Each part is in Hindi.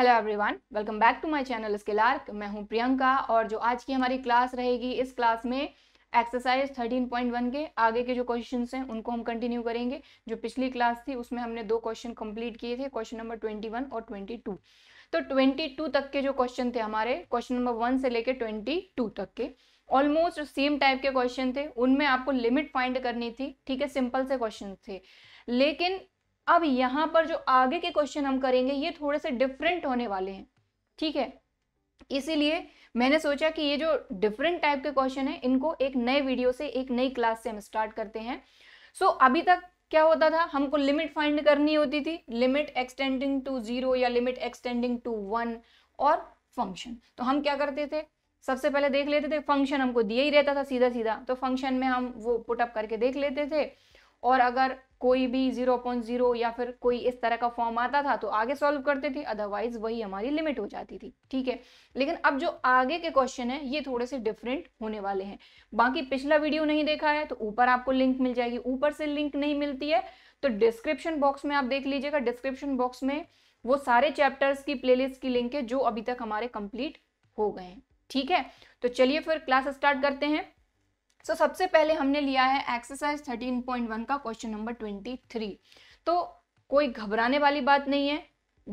Hello everyone welcome back to my channel Lark मैं हूं प्रियंका और जो आज की हमारी क्लास रहेगी इस क्लास में एक्सरसाइज 13.1 के आगे के जो क्वेश्चन हैं उनको हम कंटिन्यू करेंगे जो पिछली क्लास थी उसमें हमने दो क्वेश्चन कंप्लीट किए थे क्वेश्चन नंबर 21 और 22 तो 22 तक के जो क्वेश्चन थे हमारे क्वेश्चन नंबर वन से ट्वेंटी टू तक के ऑलमोस्ट सेम टाइप के क्वेश्चन थे उनमें आपको लिमिट फाइंड करनी थी ठीक है सिंपल से क्वेश्चन थे लेकिन अब यहां पर जो आगे के क्वेश्चन हम करेंगे ये थोड़े से डिफरेंट होने वाले हैं ठीक है इसीलिए मैंने सोचा कि ये जो डिफरेंट टाइप के क्वेश्चन है इनको एक नए वीडियो से एक नई क्लास से हम स्टार्ट करते हैं सो so, अभी तक क्या होता था हमको लिमिट फाइंड करनी होती थी लिमिट एक्सटेंडिंग टू जीरो या लिमिट एक्सटेंडिंग टू वन और फंक्शन तो हम क्या करते थे सबसे पहले देख लेते थे फंक्शन हमको दिया ही रहता था सीधा सीधा तो फंक्शन में हम वो पुटअप करके देख लेते थे और अगर कोई भी जीरो पॉइंट जीरो या फिर कोई इस तरह का फॉर्म आता था तो आगे सॉल्व करते थे अदरवाइज वही हमारी लिमिट हो जाती थी ठीक है लेकिन अब जो आगे के क्वेश्चन है ये थोड़े से डिफरेंट होने वाले हैं बाकी पिछला वीडियो नहीं देखा है तो ऊपर आपको लिंक मिल जाएगी ऊपर से लिंक नहीं मिलती है तो डिस्क्रिप्शन बॉक्स में आप देख लीजिएगा डिस्क्रिप्शन बॉक्स में वो सारे चैप्टर्स की प्ले की लिंक है जो अभी तक हमारे कंप्लीट हो गए हैं ठीक है तो चलिए फिर क्लास स्टार्ट करते हैं सो so, सबसे पहले हमने लिया है एक्सरसाइज 13.1 का क्वेश्चन नंबर 23 तो कोई घबराने वाली बात नहीं है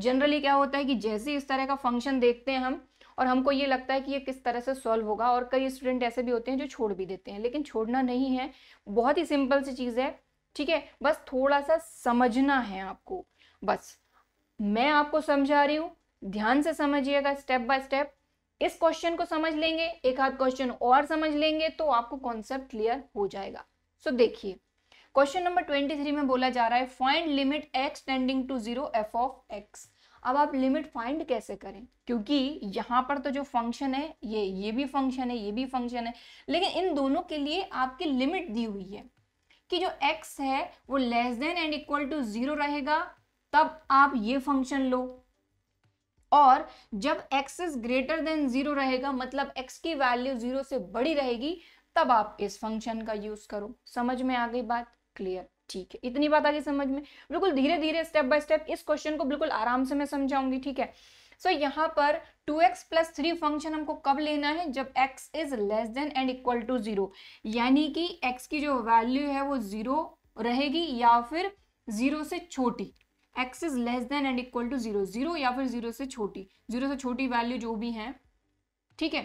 जनरली क्या होता है कि जैसे इस तरह का फंक्शन देखते हैं हम और हमको ये लगता है कि ये किस तरह से सॉल्व होगा और कई स्टूडेंट ऐसे भी होते हैं जो छोड़ भी देते हैं लेकिन छोड़ना नहीं है बहुत ही सिंपल सी चीज़ है ठीक है बस थोड़ा सा समझना है आपको बस मैं आपको समझा रही हूँ ध्यान से समझिएगा स्टेप बाय स्टेप इस क्वेश्चन को समझ लेंगे एक आध क्वेश्चन और समझ लेंगे तो आपको कॉन्सेप्ट क्लियर हो जाएगा सो so, देखिए क्वेश्चन नंबर ट्वेंटी थ्री में बोला जा रहा है find limit x tending to zero f of x अब आप लिमिट फाइंड कैसे करें क्योंकि यहाँ पर तो जो फंक्शन है ये ये भी फंक्शन है ये भी फंक्शन है लेकिन इन दोनों के लिए आपकी लिमिट दी हुई है कि जो x है वो less than and equal to zero रहेगा तब आप ये फंक्शन लो और जब x is greater than zero रहेगा मतलब x की वैल्यू जीरो से बड़ी रहेगी तब आप इस फंक्शन का यूज करो समझ में आ गई बात क्लियर ठीक है इतनी बात आ गई समझ में बिल्कुल धीरे धीरे स्टेप बाय स्टेप इस क्वेश्चन को बिल्कुल आराम से मैं समझाऊंगी ठीक है सो so, यहाँ पर 2x x plus three function हमको कब लेना है जब x is less than and equal to zero यानी कि x की जो वैल्यू है वो जीरो रहेगी या फिर जीरो से छोटी x is less than and equal to zero zero या फिर जीरो से छोटी जीरो से छोटी वैल्यू जो भी है ठीक है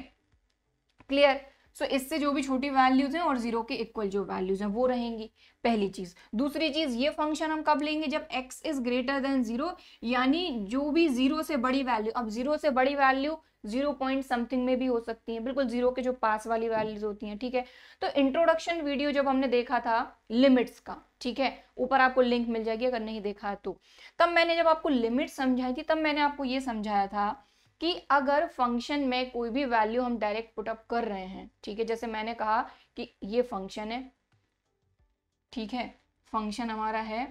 क्लियर सो इससे जो भी छोटी वैल्यूज़ हैं और जीरो के इक्वल जो वैल्यूज़ हैं वो रहेंगी पहली चीज़ दूसरी चीज़ ये फंक्शन हम कब लेंगे जब x is greater than zero यानी जो भी ज़ीरो से बड़ी वैल्यू अब ज़ीरो से बड़ी वैल्यू जीरो पॉइंट समथिंग में भी हो सकती है बिल्कुल जीरो के जो पास वाली वैल्यूज होती हैं ठीक है तो इंट्रोडक्शन वीडियो जब हमने देखा था लिमिट्स का ठीक है ऊपर आपको लिंक मिल जाएगी अगर नहीं देखा तो तब मैंने जब आपको लिमिट समझाई थी तब मैंने आपको ये समझाया था कि अगर फंक्शन में कोई भी वैल्यू हम डायरेक्ट पुटअप कर रहे हैं ठीक है जैसे मैंने कहा कि ये फंक्शन है ठीक है फंक्शन हमारा है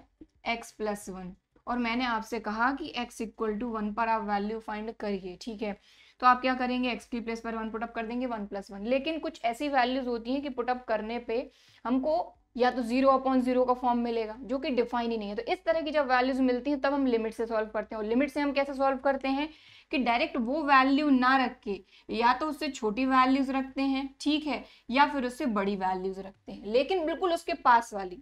x प्लस वन और मैंने आपसे कहा कि x इक्वल टू वन पर आप वैल्यू फाइंड करिए ठीक है तो आप क्या करेंगे एक्स की प्लेस पर वन पुटअप कर देंगे वन प्लस वन लेकिन कुछ ऐसी वैल्यूज होती हैं कि पुटअप करने पे हमको या तो जीरो अपॉन जीरो का फॉर्म मिलेगा जो कि डिफाइन ही नहीं है तो इस तरह की जब वैल्यूज मिलती हैं तब हम लिमिट से सॉल्व करते हैं और लिमिट से हम कैसे सॉल्व करते हैं कि डायरेक्ट वो वैल्यू ना रख के या तो उससे छोटी वैल्यूज रखते हैं ठीक है या फिर उससे बड़ी वैल्यूज रखते हैं लेकिन बिल्कुल उसके पास वाली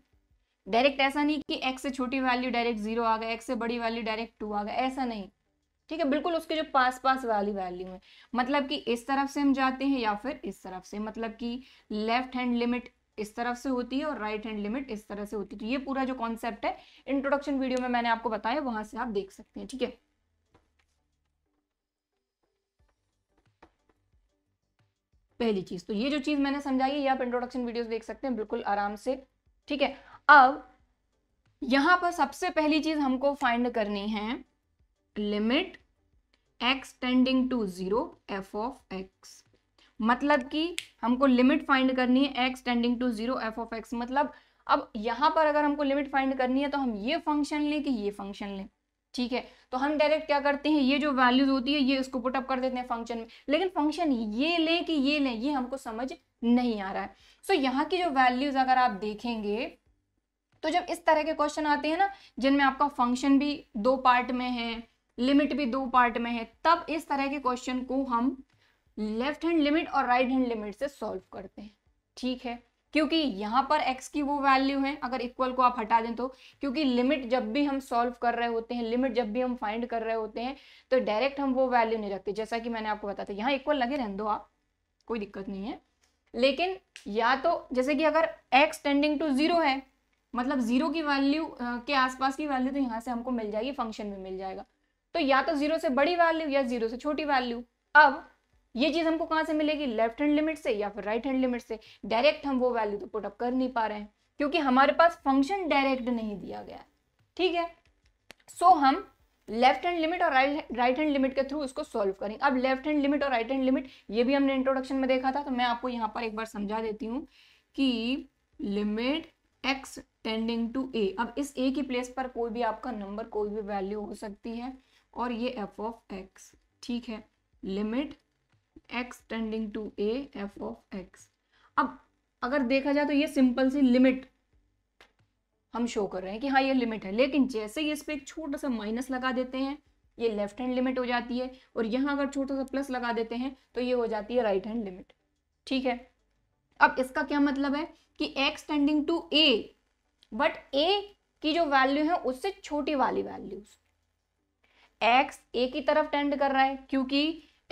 डायरेक्ट ऐसा नहीं कि एक्स से छोटी वैल्यू डायरेक्ट जीरो आ गया एक्स से बड़ी वैल्यू डायरेक्ट टू आ गया ऐसा नहीं ठीक है बिल्कुल उसके जो पास पास वाली वैल्यू है मतलब कि इस तरफ से हम जाते हैं या फिर इस तरफ से मतलब कि लेफ्ट हैंड लिमिट इस तरफ से होती है और राइट हैंड लिमिट इस तरह से होती है तो ये पूरा जो कॉन्सेप्ट है इंट्रोडक्शन वीडियो में मैंने आपको बताया वहां से आप देख सकते हैं ठीक है पहली चीज़ तो ये जो चीज़ मैंने समझाई है ये आप इंट्रोडक्शन वीडियो देख सकते हैं बिल्कुल आराम से ठीक है अब यहां पर सबसे पहली चीज़ हमको फाइंड करनी है limit x tending to zero f of x मतलब कि हमको लिमिट फाइंड करनी है x tending to zero f of x मतलब अब यहां पर अगर हमको लिमिट फाइंड करनी है तो हम ये फंक्शन लें कि ये फंक्शन लें ठीक है तो हम डायरेक्ट क्या करते हैं ये जो वैल्यूज होती है ये इसको पुटअप कर देते हैं फंक्शन में लेकिन फंक्शन ये लें कि ये लें ये हमको समझ नहीं आ रहा है सो so, यहाँ की जो वैल्यूज अगर आप देखेंगे तो जब इस तरह के क्वेश्चन आते हैं ना जिनमें आपका फंक्शन भी दो पार्ट में है लिमिट भी दो पार्ट में है तब इस तरह के क्वेश्चन को हम लेफ्ट हैंड लिमिट और राइट हैंड लिमिट से सॉल्व करते हैं ठीक है क्योंकि यहां पर x की वो वैल्यू है अगर इक्वल को आप हटा दें तो क्योंकि लिमिट जब भी हम सॉल्व कर रहे होते हैं लिमिट जब भी हम फाइंड कर रहे होते हैं तो डायरेक्ट हम वो वैल्यू नहीं रखते जैसा कि मैंने आपको बताया था यहाँ इक्वल लगे रहने दो आप कोई दिक्कत नहीं है लेकिन या तो जैसे कि अगर एक्स टेंडिंग टू जीरो है मतलब जीरो की वैल्यू के आसपास की वैल्यू तो यहाँ से हमको मिल जाएगी फंक्शन में मिल जाएगा तो या तो जीरो से बड़ी वैल्यू या जीरो से छोटी वैल्यू अब ये चीज़ हमको कहां से मिलेगी लेफ्ट हैंड लिमिट से या फिर राइट हैंड लिमिट से डायरेक्ट हम वो वैल्यू तो पुटअप कर नहीं पा रहे हैं क्योंकि हमारे पास फंक्शन डायरेक्ट नहीं दिया गया ठीक है सो so, हम लेफ्ट हैंड लिमिट और राइट हैंड लिमिट के थ्रू इसको सॉल्व करेंगे अब लेफ्ट हैंड लिमिट और राइट हैंड लिमिट ये भी हमने इंट्रोडक्शन में देखा था तो मैं आपको यहां पर एक बार समझा देती हूँ कि limit x tending to a अब इस ए की प्लेस पर कोई भी आपका नंबर कोई भी वैल्यू हो सकती है और ये एफ ऑफ एक्स ठीक है limit x tending to a f of x अब अगर देखा जाए तो ये सिंपल सी लिमिट हम शो कर रहे हैं कि हाँ ये लिमिट है लेकिन जैसे ही इस पर एक छोटा सा माइनस लगा देते हैं ये लेफ्ट हैंड लिमिट हो जाती है और यहाँ अगर छोटा सा प्लस लगा देते हैं तो ये हो जाती है राइट हैंड लिमिट ठीक है अब इसका क्या मतलब है कि x tending to a but a की जो वैल्यू है उससे छोटी वाली वैल्यूज एक्स ए की तरफ टेंड कर रहा है क्योंकि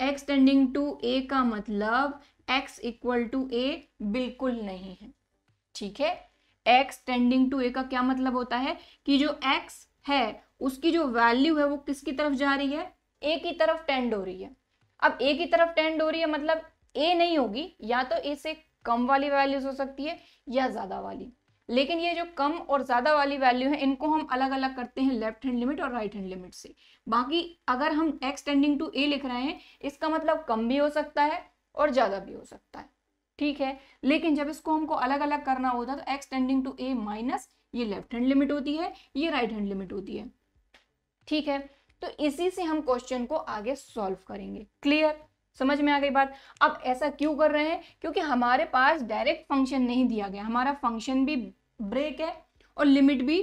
एक्स टेंडिंग टू ए का मतलब एक्स इक्वल टू ए बिल्कुल नहीं है ठीक है एक्स टेंडिंग टू ए का क्या मतलब होता है कि जो एक्स है उसकी जो वैल्यू है वो किसकी तरफ जा रही है ए की तरफ टेंड हो रही है अब ए की तरफ टेंड हो रही है मतलब ए नहीं होगी या तो ए से कम वाली वैल्यूज हो सकती है या ज़्यादा वाली लेकिन ये जो कम और ज़्यादा वाली वैल्यू है इनको हम अलग अलग करते हैं लेफ्ट हैंड लिमिट और राइट हैंड लिमिट से बाकी अगर हम एक्स टेंडिंग टू ए लिख रहे हैं इसका मतलब कम भी हो सकता है और ज़्यादा भी हो सकता है ठीक है लेकिन जब इसको हमको अलग अलग करना होता है तो x tending to a minus ये लेफ्ट हैंड लिमिट होती है ये राइट हैंड लिमिट होती है ठीक है तो इसी से हम क्वेश्चन को आगे सॉल्व करेंगे क्लियर समझ में आ गई बात अब ऐसा क्यों कर रहे हैं क्योंकि हमारे पास डायरेक्ट फंक्शन नहीं दिया गया हमारा फंक्शन भी ब्रेक है और लिमिट भी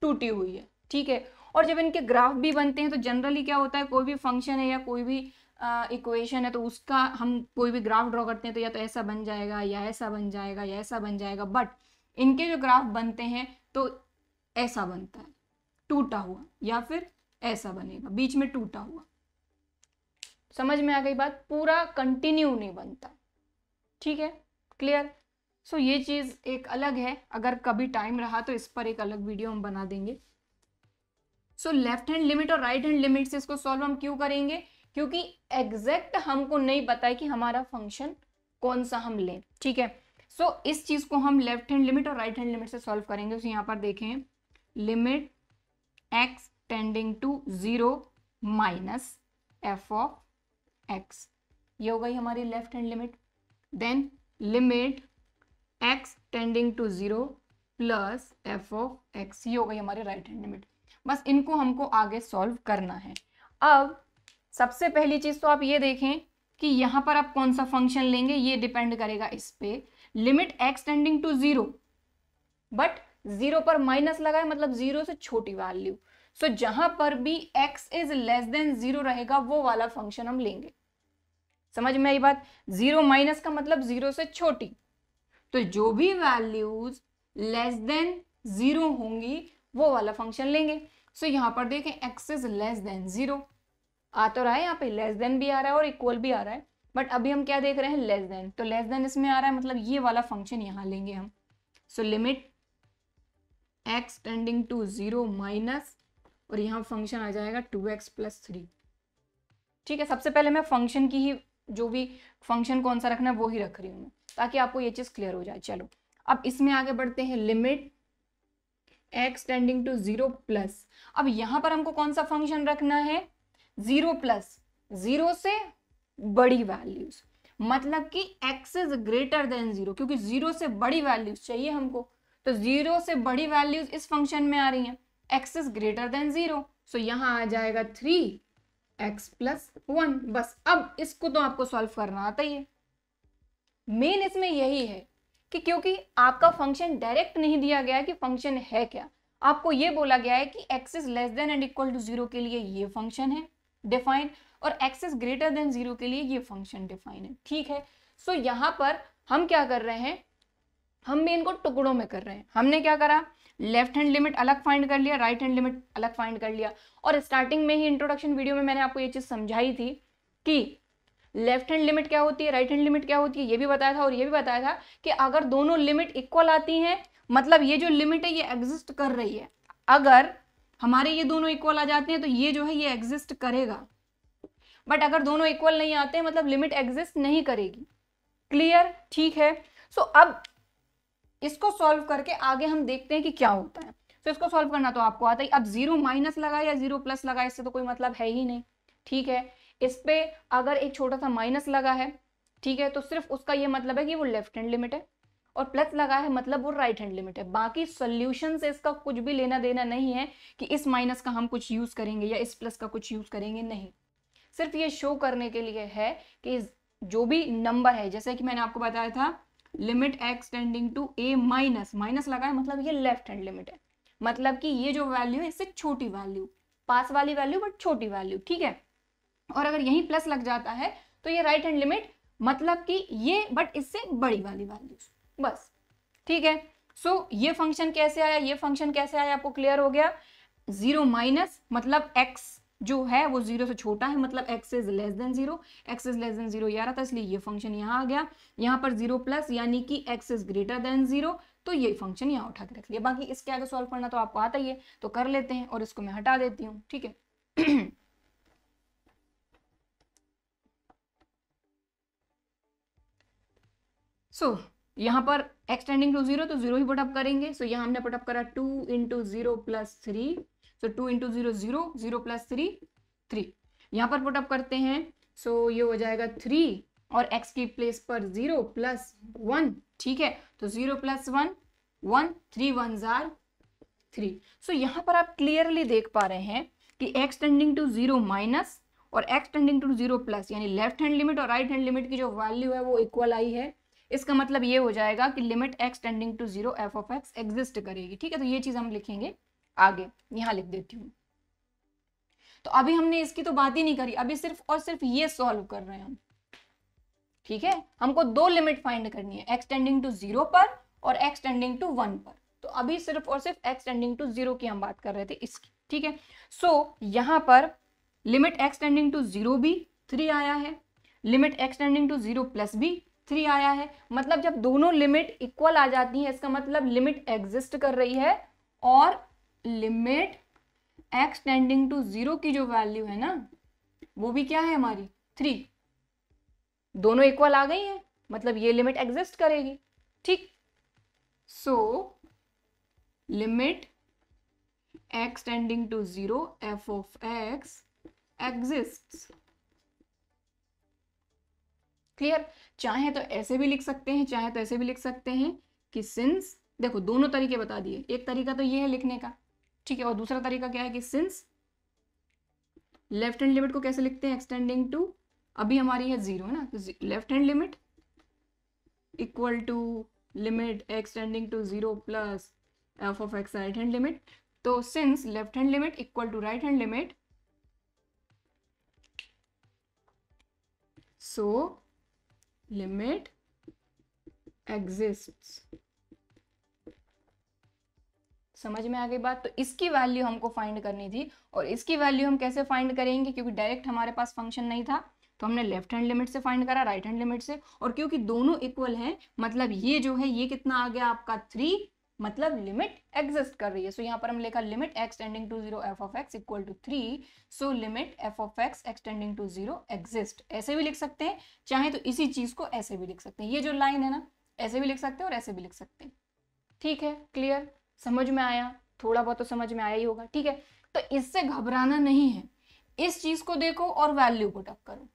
टूटी हुई है ठीक है और जब इनके ग्राफ भी बनते हैं तो जनरली क्या होता है कोई भी फंक्शन है या कोई भी इक्वेशन uh, है तो उसका हम कोई भी ग्राफ ड्रॉ करते हैं तो या तो ऐसा बन जाएगा या ऐसा बन जाएगा या ऐसा बन जाएगा बट इनके जो ग्राफ बनते हैं तो ऐसा बनता है टूटा हुआ या फिर ऐसा बनेगा बीच में टूटा हुआ समझ में आ गई बात पूरा कंटिन्यू नहीं बनता ठीक है क्लियर सो so, ये चीज़ एक अलग है अगर कभी टाइम रहा तो इस पर एक अलग वीडियो हम बना देंगे सो लेफ्ट हैंड लिमिट और राइट हैंड लिमिट से इसको सॉल्व हम क्यों करेंगे क्योंकि एग्जैक्ट हमको नहीं पता है कि हमारा फंक्शन कौन सा हम लें ठीक है सो so, इस चीज़ को हम लेफ्ट हैंड लिमिट और राइट हैंड लिमिट से सॉल्व करेंगे तो यहाँ पर देखें limit x tending to zero minus f of x ये हो गई हमारी left hand limit then limit x tending to zero plus f of x ये हो गई हमारे राइट हैंड लिमिट बस इनको हमको आगे सॉल्व करना है अब सबसे पहली चीज़ तो आप ये देखें कि यहाँ पर आप कौन सा फंक्शन लेंगे ये डिपेंड करेगा इस पर limit x tending to zero but zero पर माइनस लगाए मतलब ज़ीरो से छोटी वैल्यू सो so, जहां पर भी x is less than zero रहेगा वो वाला फंक्शन हम लेंगे समझ में आई बात ज़ीरो माइनस का मतलब ज़ीरो से छोटी तो जो भी वैल्यूज लेस देन जीरो होंगी वो वाला फंक्शन लेंगे सो so, यहाँ पर देखें x is less than zero आ तो रहा है यहाँ पे लेस देन भी आ रहा है और इक्वल भी आ रहा है बट अभी हम क्या देख रहे हैं लेस देन तो लेस देन इसमें आ रहा है मतलब ये वाला फंक्शन यहाँ लेंगे हम so limit x tending to zero minus और यहाँ फंक्शन आ जाएगा टू एक्स प्लस थ्री ठीक है सबसे पहले मैं फंक्शन की ही जो भी फंक्शन कौन सा रखना है वो ही रख रही हूँ मैं ताकि आपको ये चीज़ क्लियर हो जाए चलो अब इसमें आगे बढ़ते हैं limit x tending to zero plus अब यहाँ पर हमको कौन सा फंक्शन रखना है जीरो प्लस जीरो से बड़ी वैल्यूज मतलब कि x is greater than zero क्योंकि जीरो से बड़ी वैल्यूज चाहिए हमको तो जीरो से बड़ी वैल्यूज इस फंक्शन में आ रही हैं x is greater than zero so यहां आ जाएगा थ्री एक्स प्लस वन बस अब इसको तो आपको सॉल्व करना आता ही है मेन इसमें यही है कि क्योंकि आपका फंक्शन डायरेक्ट नहीं दिया गया कि फंक्शन है क्या आपको ये बोला गया है कि x is less than and equal to zero के लिए ये फंक्शन है डिफाइंड और x is greater than zero के लिए ये फंक्शन डिफाइन है ठीक है सो so, यहाँ पर हम क्या कर रहे हैं हम भी इनको टुकड़ों में कर रहे हैं हमने क्या करा लेफ्ट हैंड लिमिट अलग फाइंड कर लिया राइट हैंड लिमिट अलग फाइंड कर लिया और स्टार्टिंग में ही इंट्रोडक्शन वीडियो में मैंने आपको ये चीज़ समझाई थी कि लेफ्ट हैंड लिमिट क्या होती है राइट हैंड लिमिट क्या होती है ये भी बताया था और ये भी बताया था कि अगर दोनों लिमिट इक्वल आती हैं मतलब ये जो लिमिट है ये एग्जिस्ट कर रही है अगर हमारे ये दोनों इक्वल आ जाते हैं तो ये जो है ये एग्जिस्ट करेगा बट अगर दोनों इक्वल नहीं आते हैं मतलब लिमिट एग्जिस्ट नहीं करेगी क्लियर ठीक है सो so, अब इसको सॉल्व करके आगे हम देखते हैं कि क्या होता है सो so, इसको सॉल्व करना तो आपको आता ही अब जीरो माइनस लगा या जीरो प्लस लगा इससे तो कोई मतलब है ही नहीं ठीक है इस पर अगर एक छोटा सा माइनस लगा है ठीक है तो सिर्फ उसका ये मतलब है कि वो लेफ्ट हैंड लिमिट है और प्लस लगा है मतलब वो राइट हैंड लिमिट है बाकी सोल्यूशन से इसका कुछ भी लेना देना नहीं है कि इस माइनस का हम कुछ यूज़ करेंगे या इस प्लस का कुछ यूज़ करेंगे नहीं सिर्फ ये शो करने के लिए है कि जो भी नंबर है जैसे कि मैंने आपको बताया था limit x tending to a minus minus लगा है मतलब ये लेफ्ट हैंड लिमिट है मतलब कि ये जो वैल्यू है इससे छोटी वैल्यू पास वाली वैल्यू बट छोटी वैल्यू ठीक है और अगर यही प्लस लग जाता है तो ये राइट हैंड लिमिट मतलब कि ये बट इससे बड़ी वाली वैल्यू बस ठीक है सो so, ये फंक्शन कैसे आया ये फंक्शन कैसे आया आपको क्लियर हो गया जीरो माइनस मतलब एक्स जो है वो जीरो से छोटा है मतलब x is less than zero x is less than zero आ रहा था इसलिए ये फंक्शन यहाँ आ गया यहाँ पर जीरो प्लस यानी कि x is greater than zero तो ये फंक्शन यहाँ उठा के रख लिया बाकी इसके आगे सॉल्व करना तो आपको आता ही है तो कर लेते हैं और इसको मैं हटा देती हूँ ठीक है सो so, यहाँ पर एक्सटेंडिंग टू जीरो तो जीरो ही पुटअप करेंगे सो so, यहाँ हमने पुटअप करा two into zero plus three so two into zero zero zero plus three three यहाँ पर पुटअप करते हैं सो so, ये हो जाएगा थ्री और x की प्लेस पर जीरो प्लस वन ठीक है तो zero plus one one three one जार थ्री सो यहाँ पर आप क्लियरली देख पा रहे हैं कि x tending to zero minus और x tending to zero plus यानी लेफ्ट हैंड लिमिट और राइट हैंड लिमिट की जो वैल्यू है वो इक्वल आई है इसका मतलब ये हो जाएगा कि limit x tending to zero f of x exist करेगी ठीक है तो ये चीज़ हम लिखेंगे आगे यहाँ लिख देती हूँ तो अभी हमने इसकी तो बात ही नहीं करी अभी सिर्फ और सिर्फ ये सॉल्व कर रहे हैं हम ठीक है हमको दो लिमिट फाइंड करनी है एक्सटेंडिंग टू जीरो पर और एक्सटेंडिंग टू वन पर तो अभी सिर्फ और सिर्फ एक्सटेंडिंग टू जीरो की हम बात कर रहे थे इसकी ठीक है सो यहां पर लिमिट एक्सटेंडिंग टू जीरो भी थ्री आया है limit extending to zero plus भी थ्री आया है मतलब जब दोनों लिमिट इक्वल आ जाती है इसका मतलब लिमिट एग्जिस्ट कर रही है और limit x tending to zero की जो वैल्यू है ना वो भी क्या है हमारी थ्री दोनों इक्वल आ गई है मतलब ये लिमिट एग्जिस्ट करेगी ठीक so limit x tending to zero f of x exists clear चाहे तो ऐसे भी लिख सकते हैं चाहे तो ऐसे भी लिख सकते हैं कि सिंस देखो दोनों तरीके बता दिए एक तरीका तो ये है लिखने का ठीक है और दूसरा तरीका क्या है कि सिंस लेफ्ट हैंड लिमिट को कैसे लिखते हैं एक्सटेंडिंग टू अभी हमारी है जीरो है ना तो left hand limit equal to limit extending to zero plus f of x right hand limit तो since left hand limit equal to right hand limit so limit exists समझ में आ गई बात तो इसकी वैल्यू हमको फाइंड करनी थी और इसकी वैल्यू हम कैसे फाइंड करेंगे क्योंकि डायरेक्ट हमारे पास फंक्शन नहीं था तो हमने लेफ्ट हैंड लिमिट से फाइंड करा राइट हैंड लिमिट से और क्योंकि दोनों इक्वल हैं मतलब ये जो है ये कितना आ गया आपका थ्री मतलब लिमिट एग्जिस्ट कर रही है सो so, यहाँ पर हम लिखा limit extending to zero f of x equal to three so limit f of x x tending to zero exist ऐसे भी लिख सकते हैं चाहे तो इसी चीज को ऐसे भी लिख सकते हैं ये जो लाइन है ना ऐसे भी लिख सकते हैं और ऐसे भी लिख सकते हैं ठीक है क्लियर समझ में आया थोड़ा बहुत तो समझ में आया ही होगा ठीक है तो इससे घबराना नहीं है इस चीज को देखो और वैल्यू को टक करो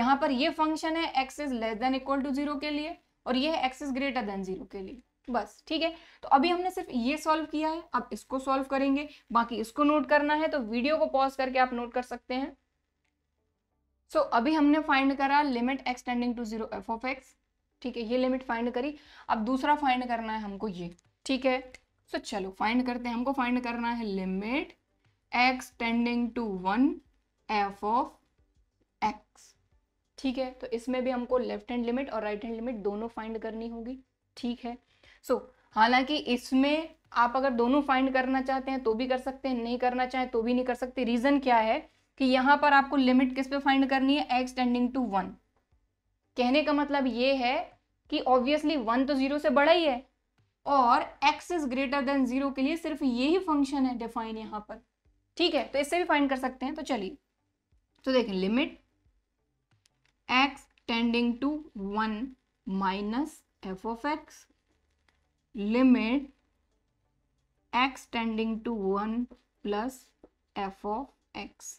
यहां पर ये फंक्शन है x is less than equal to zero के लिए और ये है x is greater than zero के लिए बस ठीक है तो अभी हमने सिर्फ ये सॉल्व किया है अब इसको सॉल्व करेंगे बाकी इसको नोट करना है तो वीडियो को पॉज करके आप नोट कर सकते हैं सो so, अभी हमने फाइंड करा limit extending to zero f of x ठीक है ये लिमिट फाइंड करी अब दूसरा फाइंड करना है हमको ये ठीक है सो so, चलो फाइंड करते हैं हमको फाइंड करना है limit extending to one f of x ठीक है तो इसमें भी हमको लेफ्ट हैंड लिमिट और राइट हैंड लिमिट दोनों फाइंड करनी होगी ठीक है सो so, हालांकि इसमें आप अगर दोनों फाइंड करना चाहते हैं तो भी कर सकते हैं नहीं करना चाहें तो भी नहीं कर सकते रीज़न क्या है कि यहां पर आपको लिमिट किस पे फाइंड करनी है एक्स टेंडिंग टू वन कहने का मतलब ये है कि ऑब्वियसली वन तो ज़ीरो से बड़ा ही है और x is greater than zero के लिए सिर्फ यही फंक्शन है डिफाइन यहां पर ठीक है तो इससे भी फाइंड कर सकते हैं तो चलिए तो देखें limit x tending to one minus f of x limit x tending to 1 plus f of x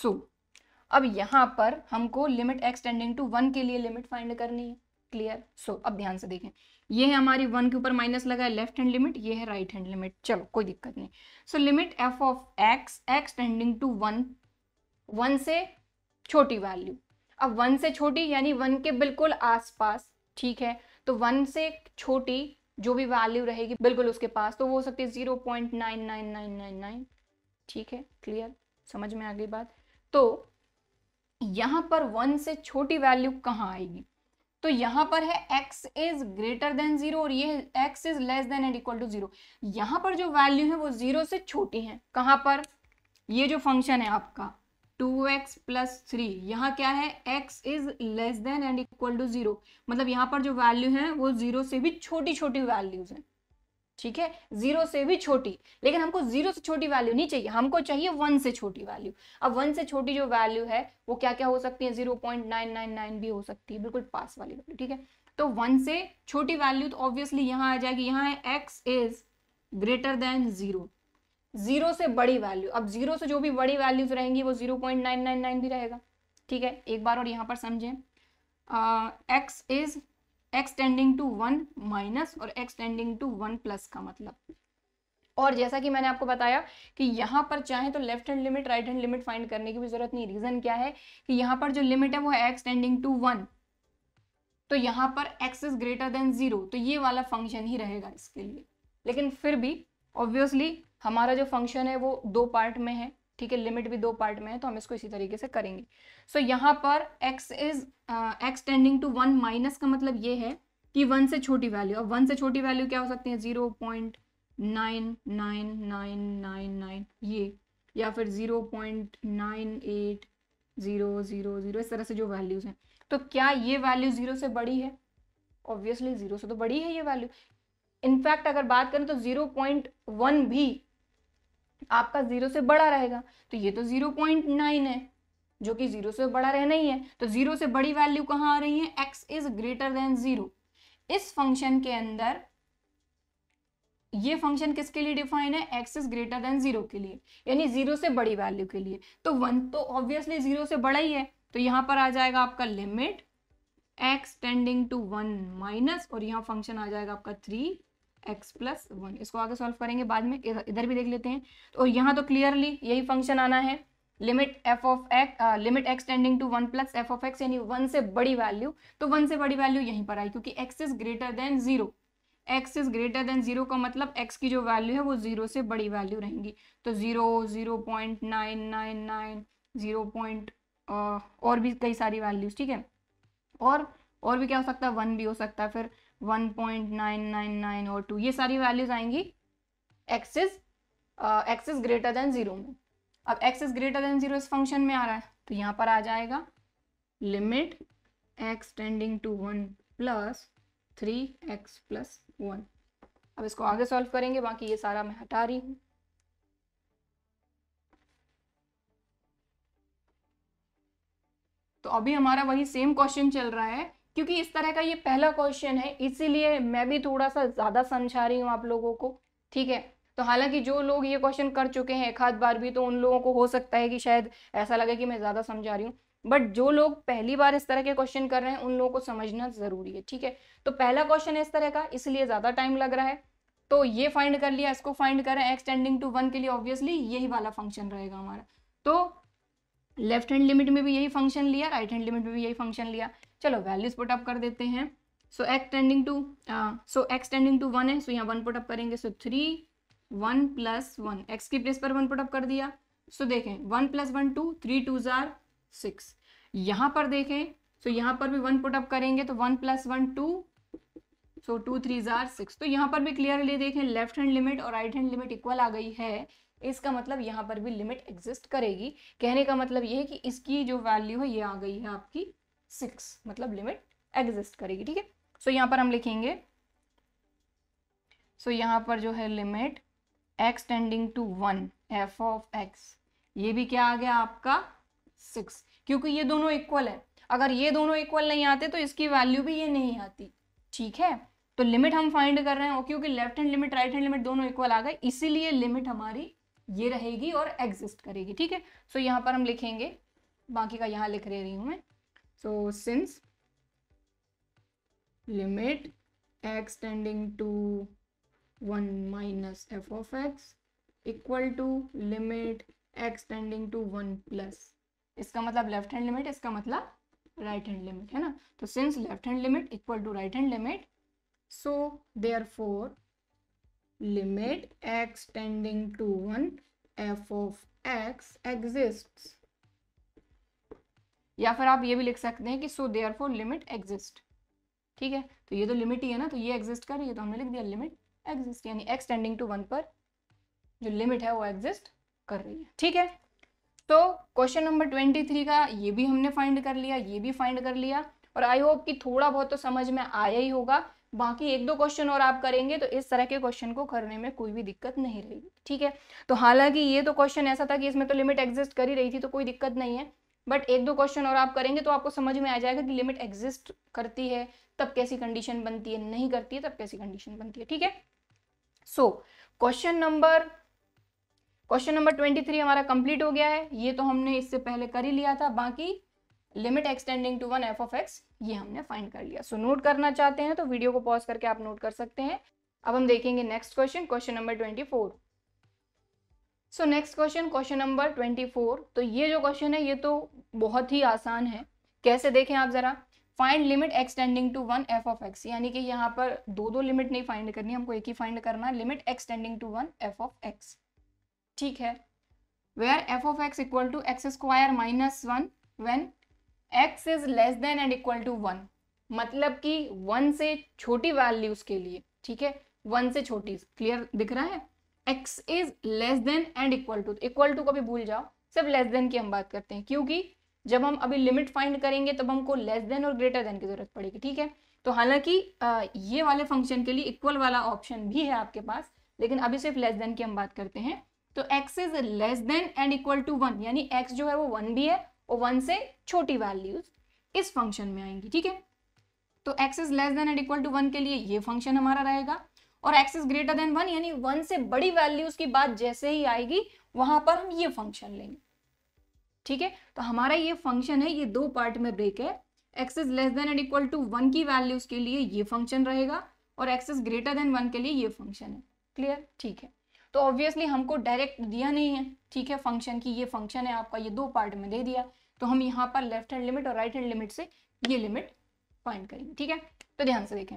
so अब यहां पर हमको limit x tending tending to one के लिए लिमिट फाइंड करनी है क्लियर सो so, अब ध्यान से देखें ये है हमारी वन के ऊपर माइनस लगा है लेफ्ट हैंड लिमिट ये है राइट हैंड लिमिट चलो कोई दिक्कत नहीं so limit f of x x tending to one one से छोटी वैल्यू अब वन से छोटी यानी वन के बिल्कुल आसपास ठीक है तो वन से छोटी जो भी वैल्यू रहेगी बिल्कुल उसके पास तो वो हो सकती है zero point nine nine nine nine nine ठीक है क्लियर समझ में आ गई बात तो यहां पर वन से छोटी वैल्यू कहाँ आएगी तो यहां पर है x is greater than zero और ये x is less than and equal to zero यहां पर जो वैल्यू है वो जीरो से छोटी है कहां पर ये जो फंक्शन है आपका टू एक्स प्लस थ्री यहाँ क्या है x is less than and equal to zero मतलब यहाँ पर जो वैल्यू है वो जीरो से भी छोटी छोटी वैल्यूज हैं ठीक है जीरो से भी छोटी लेकिन हमको जीरो से छोटी वैल्यू नहीं चाहिए हमको चाहिए वन से छोटी वैल्यू अब वन से छोटी जो वैल्यू है वो क्या क्या हो सकती है zero point nine nine nine भी हो सकती है बिल्कुल पास वाली वैल्यू ठीक है तो वन से छोटी वैल्यू तो ऑब्वियसली यहाँ आ जाएगी यहाँ है x is greater than zero zero से बड़ी वैल्यू अब जीरो से जो भी बड़ी वैल्यूज रहेंगी वो zero point nine nine nine भी रहेगा ठीक है एक बार और यहाँ पर समझें x is x tending to one minus और x tending to one plus का मतलब और जैसा कि मैंने आपको बताया कि यहाँ पर चाहे तो left hand limit right hand limit find करने की भी जरूरत नहीं रीजन क्या है कि यहाँ पर जो लिमिट है वो है एक्स टेंडिंग टू वन तो यहाँ पर x is greater than zero तो ये वाला फंक्शन ही रहेगा इसके लिए लेकिन फिर भी ऑब्वियसली हमारा जो फंक्शन है वो दो पार्ट में है ठीक है लिमिट भी दो पार्ट में है तो हम इसको इसी तरीके से करेंगे सो so, यहाँ पर x is uh, x tending to one minus का मतलब ये है कि वन से छोटी वैल्यू अब वन से छोटी वैल्यू क्या हो सकती है zero point nine nine nine nine nine ये या फिर zero point nine eight zero zero zero इस तरह से जो वैल्यूज़ हैं तो क्या ये वैल्यू जीरो से बड़ी है ऑब्वियसली जीरो से तो बड़ी है ये वैल्यू इनफैक्ट अगर बात करें तो जीरो पॉइंट वन भी आपका जीरो से बड़ा रहेगा तो ये तो जीरो पॉइंट नाइन है जो कि जीरो से बड़ा रहना ही है तो जीरो से बड़ी वैल्यू कहाँ आ रही है x is greater than zero इस फंक्शन के अंदर ये फंक्शन किसके लिए डिफाइन है x is greater than zero के लिए यानी जीरो से बड़ी वैल्यू के लिए तो वन तो ऑब्वियसली जीरो से बड़ा ही है तो यहां पर आ जाएगा आपका limit x tending to one minus और यहाँ फंक्शन आ जाएगा आपका थ्री एक्स प्लस वन इसको आगे सॉल्व करेंगे बाद में इधर भी देख लेते हैं और तो यहाँ तो क्लियरली यही फंक्शन आना है limit f of x limit x tending to one plus f of x यानी वन से बड़ी वैल्यू तो वन से बड़ी वैल्यू यहीं पर आई क्योंकि x is greater than zero x is greater than zero का मतलब एक्स की जो वैल्यू है वो जीरो से बड़ी वैल्यू रहेंगी तो zero zero point nine nine nine zero point और भी कई सारी वैल्यूज ठीक है और और भी क्या हो सकता है वन भी हो सकता है फिर 1.999 और 2 ये सारी वैल्यूज आएंगी x is greater than zero में अब एक्स ग्रेटर देन जीरो इस फंक्शन में आ रहा है तो यहाँ पर आ जाएगा limit x tending to one plus three x plus one अब इसको आगे सॉल्व करेंगे बाकी ये सारा मैं हटा रही हूँ तो अभी हमारा वही सेम क्वेश्चन चल रहा है क्योंकि इस तरह का ये पहला क्वेश्चन है इसीलिए मैं भी थोड़ा सा ज़्यादा समझा रही हूँ आप लोगों को ठीक है तो हालांकि जो लोग ये क्वेश्चन कर चुके हैं एक आध बार भी तो उन लोगों को हो सकता है कि शायद ऐसा लगे कि मैं ज़्यादा समझा रही हूँ बट जो लोग पहली बार इस तरह के क्वेश्चन कर रहे हैं उन लोगों को समझना ज़रूरी है ठीक है तो पहला क्वेश्चन है इस तरह का इसलिए ज़्यादा टाइम लग रहा है तो ये फाइंड कर लिया इसको फाइंड करें एक्सटेंडिंग टू वन के लिए ऑब्वियसली यही वाला फंक्शन रहेगा हमारा तो लेफ्ट हैंड लिमिट में भी यही फंक्शन लिया राइट हैंड लिमिट में भी यही फंक्शन लिया चलो वैल्यूज पुट अप कर देते हैं so x tending to so x tending to one है सो यहाँ वन पुट अप करेंगे so three one plus one x की प्लेस पर वन पुट अप कर दिया सो so, देखें one plus one two three two जार सिक्स यहाँ पर देखें सो so, यहाँ पर भी वन पुट अप करेंगे तो one plus one two so two three जार सिक्स तो यहाँ पर भी क्लियरली देखें लेफ्ट हैंड लिमिट और राइट हैंड लिमिट इक्वल आ गई है इसका मतलब यहाँ पर भी लिमिट एग्जिस्ट करेगी कहने का मतलब ये है कि इसकी जो वैल्यू है ये आ गई है आपकी सिक्स मतलब लिमिट एग्जिस्ट करेगी ठीक है सो यहाँ पर हम लिखेंगे सो so, यहाँ पर जो है limit x tending to one f of x ये भी क्या आ गया आपका सिक्स क्योंकि ये दोनों इक्वल है अगर ये दोनों इक्वल नहीं आते तो इसकी वैल्यू भी ये नहीं आती ठीक है तो लिमिट हम फाइंड कर रहे हैं क्योंकि left hand limit right hand limit दोनों इक्वल आ गए इसीलिए लिमिट हमारी ये रहेगी और एग्जिस्ट करेगी ठीक है सो यहाँ पर हम लिखेंगे बाकी का यहाँ लिख रही हूँ मैं So since limit x tending to 1 minus f of x equal to limit x tending to 1 plus. इसका मतलब left hand limit, इसका मतलब right hand limit, है ना? तो since left hand limit equal to right hand limit, so therefore limit x tending to 1 f of x exists. या फिर आप ये भी लिख सकते हैं कि so therefore limit exist ठीक है तो ये तो लिमिट ही है ना तो ये एग्जिस्ट कर रही है तो हमने लिख दिया लिमिट एग्जिस्ट यानी एक्स टेंडिंग टू वन पर जो लिमिट है वो एग्जिस्ट कर रही है ठीक है तो क्वेश्चन नंबर ट्वेंटी थ्री का ये भी हमने फाइंड कर लिया ये भी फाइंड कर लिया और आई होप कि थोड़ा बहुत तो समझ में आया ही होगा बाकी एक दो क्वेश्चन और आप करेंगे तो इस तरह के क्वेश्चन को करने में कोई भी दिक्कत नहीं रहेगी ठीक है तो हालांकि ये तो क्वेश्चन ऐसा था कि इसमें तो लिमिट एग्जिस्ट कर ही रही थी तो कोई दिक्कत नहीं है बट एक दो क्वेश्चन और आप करेंगे तो आपको समझ में आ जाएगा कि लिमिट एग्जिस्ट करती है तब कैसी कंडीशन बनती है नहीं करती है तब कैसी कंडीशन बनती है ठीक है so question number question number twenty three हमारा कंप्लीट हो गया है ये तो हमने इससे पहले कर ही लिया था बाकी limit extending to one f of x ये हमने फाइंड कर लिया सो so, नोट करना चाहते हैं तो वीडियो को पॉज करके आप नोट कर सकते हैं अब हम देखेंगे next question question number twenty four so next question question number twenty four तो ये जो क्वेश्चन है ये तो बहुत ही आसान है कैसे देखें आप ज़रा find limit extending to one f of x यानी कि यहाँ पर दो दो लिमिट नहीं फाइंड करनी हमको एक ही फाइंड करना है limit extending to one f of x ठीक है where f of x equal to x square minus one when x is less than and equal to one मतलब कि वन से छोटी वैल्यूज के लिए ठीक है वन से छोटी क्लियर दिख रहा है x is less than and equal to equal to को भी भूल जाओ सिर्फ लेस देन की हम बात करते हैं क्योंकि जब हम अभी लिमिट फाइंड करेंगे तब हमको लेस देन और ग्रेटर देन की जरूरत पड़ेगी ठीक है तो हालांकि ये वाले फंक्शन के लिए इक्वल वाला ऑप्शन भी है आपके पास लेकिन अभी सिर्फ लेस देन की हम बात करते हैं तो x is less than and equal to one यानी x जो है वो वन भी है और वन से छोटी वैल्यूज इस फंक्शन में आएंगी ठीक है तो x is less than and equal to one के लिए ये फंक्शन हमारा रहेगा और x is greater than one यानी वन से बड़ी वैल्यूज की बात जैसे ही आएगी वहां पर हम ये फंक्शन लेंगे ठीक है तो हमारा ये फंक्शन है ये दो पार्ट में ब्रेक है x is less than and equal to one की वैल्यूज के लिए ये फंक्शन रहेगा और x is greater than one के लिए ये फंक्शन है क्लियर ठीक है तो ऑब्वियसली हमको डायरेक्ट दिया नहीं है ठीक है फंक्शन की ये फंक्शन है आपका ये दो पार्ट में दे दिया तो हम यहाँ पर लेफ्ट हैंड लिमिट और राइट हैंड लिमिट से ये लिमिट फाइंड करेंगे ठीक है तो ध्यान से देखें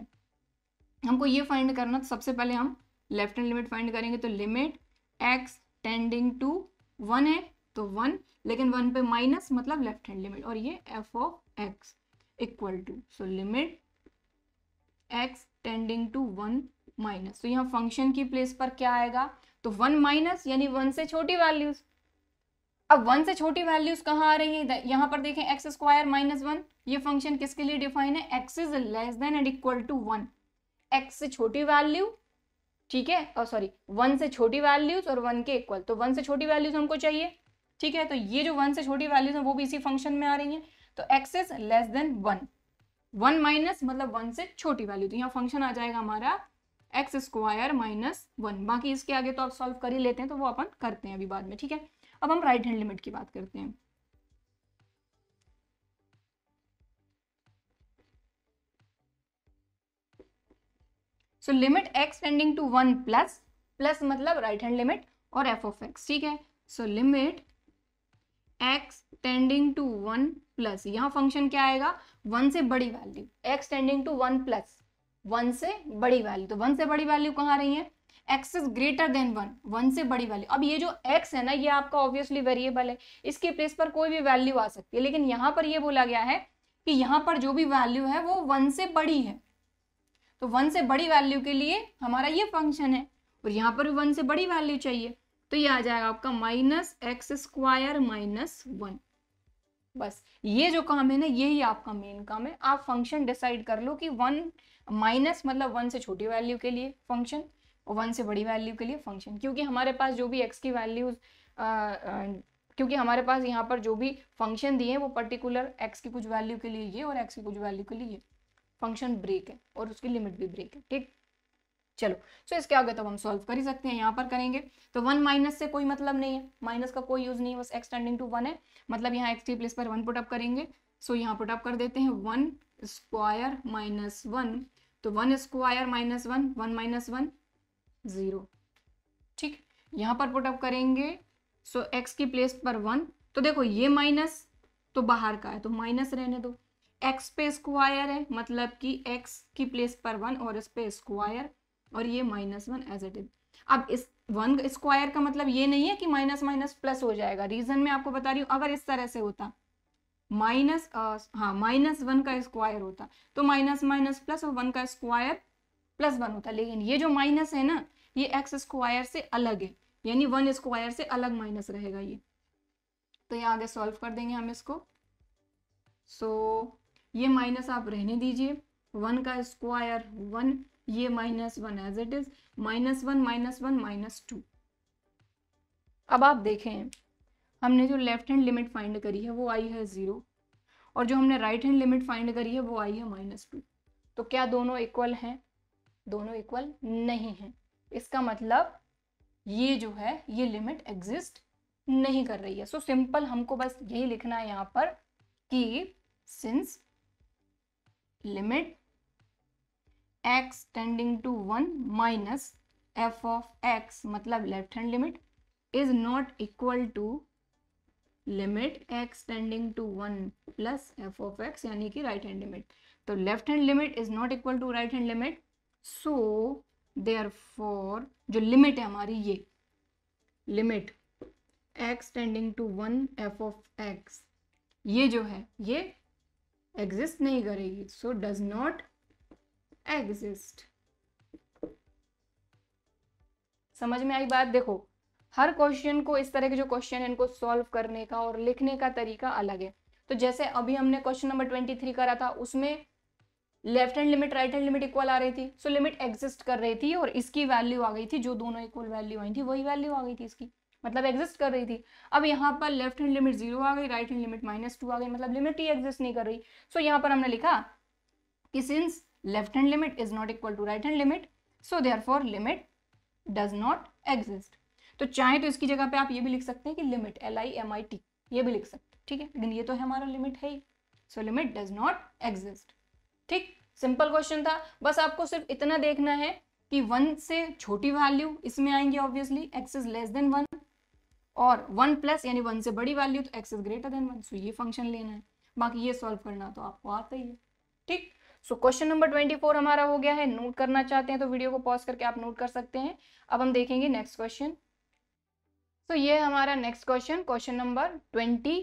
हमको ये फाइंड करना तो सबसे पहले हम लेफ्ट हैंड लिमिट फाइंड करेंगे तो limit x tending to one है तो वन लेकिन वन पे माइनस मतलब लेफ्ट हैंड लिमिट और ये f of x equal to so limit x tending to one minus तो यहाँ फंक्शन की प्लेस पर क्या आएगा तो वन माइनस यानी वन से छोटी वैल्यूज अब वन से छोटी वैल्यूज कहाँ आ रही है यहाँ पर देखें एक्स स्क्वायर माइनस वन ये फंक्शन किसके लिए डिफाइन है x is less than and equal to one x से छोटी वैल्यू ठीक है और सॉरी वन से छोटी वैल्यूज और वन के इक्वल तो वन से छोटी वैल्यूज हमको चाहिए ठीक है तो ये जो वन से छोटी वैल्यूज हैं वो भी इसी फंक्शन में आ रही हैं तो x is less than one one minus मतलब वन से छोटी वैल्यू तो यहाँ फंक्शन आ जाएगा हमारा एक्स स्क्वायर माइनस वन बाकी इसके आगे तो आप सॉल्व कर ही लेते हैं तो वो अपन करते हैं अभी बाद में ठीक है अब हम राइट हैंड लिमिट की बात करते हैं so limit x tending to one plus plus मतलब राइट हैंड लिमिट और एफ ऑफ एक्स ठीक है so limit x tending to one plus यहाँ फंक्शन क्या आएगा वन से बड़ी value x tending to one plus one से बड़ी वैल्यू तो वन से बड़ी वैल्यू कहाँ रही है x is greater than one one से बड़ी वैल्यू अब ये जो एक्स है ना ये आपका ऑब्वियसली वेरिएबल है इसके प्लेस पर कोई भी वैल्यू आ सकती है लेकिन यहाँ पर ये बोला गया है कि यहाँ पर जो भी वैल्यू है वो वन से बड़ी है तो वन से बड़ी वैल्यू के लिए हमारा ये फंक्शन है और यहाँ पर भी वन से बड़ी वैल्यू चाहिए तो ये आ जाएगा आपका minus x square minus one बस ये जो काम है ना यही आपका मेन काम है आप फंक्शन डिसाइड कर लो कि वन माइनस मतलब वन से छोटी वैल्यू के लिए फंक्शन और वन से बड़ी वैल्यू के लिए फंक्शन क्योंकि हमारे पास जो भी एक्स की वैल्यूज क्योंकि हमारे पास यहाँ पर जो भी फंक्शन दिए हैं वो पर्टिकुलर एक्स की कुछ वैल्यू के लिए ये और एक्स की कुछ वैल्यू के लिए फंक्शन ब्रेक है और उसकी लिमिट भी ब्रेक है ठीक चलो सो इसके आगे तो हम सॉल्व कर ही सकते हैं यहाँ पर करेंगे तो वन माइनस से कोई मतलब नहीं है माइनस का कोई यूज नहीं है बस एक्सटेंडिंग टू वन है मतलब यहाँ एक्स टी प्लेस पर वन पुटअप करेंगे सो यहाँ पुटअप कर देते हैं वन स्क्वायर माइनस वन तो one square minus one one minus one zero ठीक यहाँ पर पुटअप करेंगे सो एक्स की प्लेस पर वन तो देखो ये माइनस तो बाहर का है तो माइनस रहने दो एक्स पे स्क्वायर है मतलब कि एक्स की प्लेस पर वन और इस पे स्क्वायर और ये minus one as it is अब इस वन स्क्वायर का मतलब ये नहीं है कि माइनस माइनस प्लस हो जाएगा रीजन मैं आपको बता रही हूं अगर इस तरह से होता माइनस हाँ माइनस वन का स्क्वायर होता तो माइनस माइनस प्लस और वन का स्क्वायर प्लस वन होता लेकिन ये जो माइनस है ना ये एक्स स्क्वायर से अलग है यानी वन स्क्वायर से अलग माइनस रहेगा ये तो ये आगे सॉल्व कर देंगे हम इसको सो so, ये माइनस आप रहने दीजिए वन का स्क्वायर वन ये minus one as it is minus one minus one minus two अब आप देखें हमने जो लेफ्ट हैंड लिमिट फाइंड करी है वो आई है ज़ीरो और जो हमने राइट हैंड लिमिट फाइंड करी है वो आई है माइनस टू तो क्या दोनों इक्वल हैं दोनों इक्वल नहीं हैं इसका मतलब ये जो है ये लिमिट एग्जिस्ट नहीं कर रही है सो so, सिंपल हमको बस यही लिखना है यहाँ पर कि since limit x tending to one minus f of x मतलब left hand limit is not equal to limit x tending to 1 plus f of x यानी कि राइट हैंड लिमिट तो left hand limit is not equal to right hand limit so therefore जो लिमिट है हमारी ये limit x tending to one f of x ये जो है ये एग्जिस्ट नहीं करेगी सो डज नॉट एग्जिस्ट समझ में आई बात देखो हर क्वेश्चन को इस तरह के जो क्वेश्चन है इनको सॉल्व करने का और लिखने का तरीका अलग है तो जैसे अभी हमने क्वेश्चन नंबर ट्वेंटी थ्री करा था उसमें left hand limit right hand limit equal आ रही थी सो लिमिट एग्जिस्ट कर रही थी और इसकी वैल्यू आ गई थी जो दोनों इक्वल वैल्यू आई थी वही वैल्यू आ गई थी इसकी मतलब एग्जिस्ट कर रही थी अब यहाँ पर लेफ्ट हैंड लिमिट जीरो आ गई right hand limit minus two आ गई मतलब लिमिट ही एग्जिस्ट नहीं कर रही सो so, यहाँ पर हमने लिखा कि since left hand limit is not equal to right hand limit so therefore limit does not exist तो चाहे तो इसकी जगह पे आप ये भी लिख सकते हैं कि limit L I M I T ये भी लिख सकते हैं ठीक है लेकिन ये तो है हमारा लिमिट है ही so limit does not exist ठीक सिंपल क्वेश्चन था बस आपको सिर्फ इतना देखना है कि वन से छोटी वैल्यू इसमें आएंगी obviously x is less than one और वन प्लस यानी वन से बड़ी वैल्यू तो x is greater than one so ये फंक्शन लेना है बाकी ये सॉल्व करना तो आपको आता ही है ठीक so question number twenty four हमारा हो गया है नोट करना चाहते हैं तो वीडियो को पॉज करके आप नोट कर सकते हैं अब हम देखेंगे नेक्स्ट क्वेश्चन सो ये हमारा next question question number twenty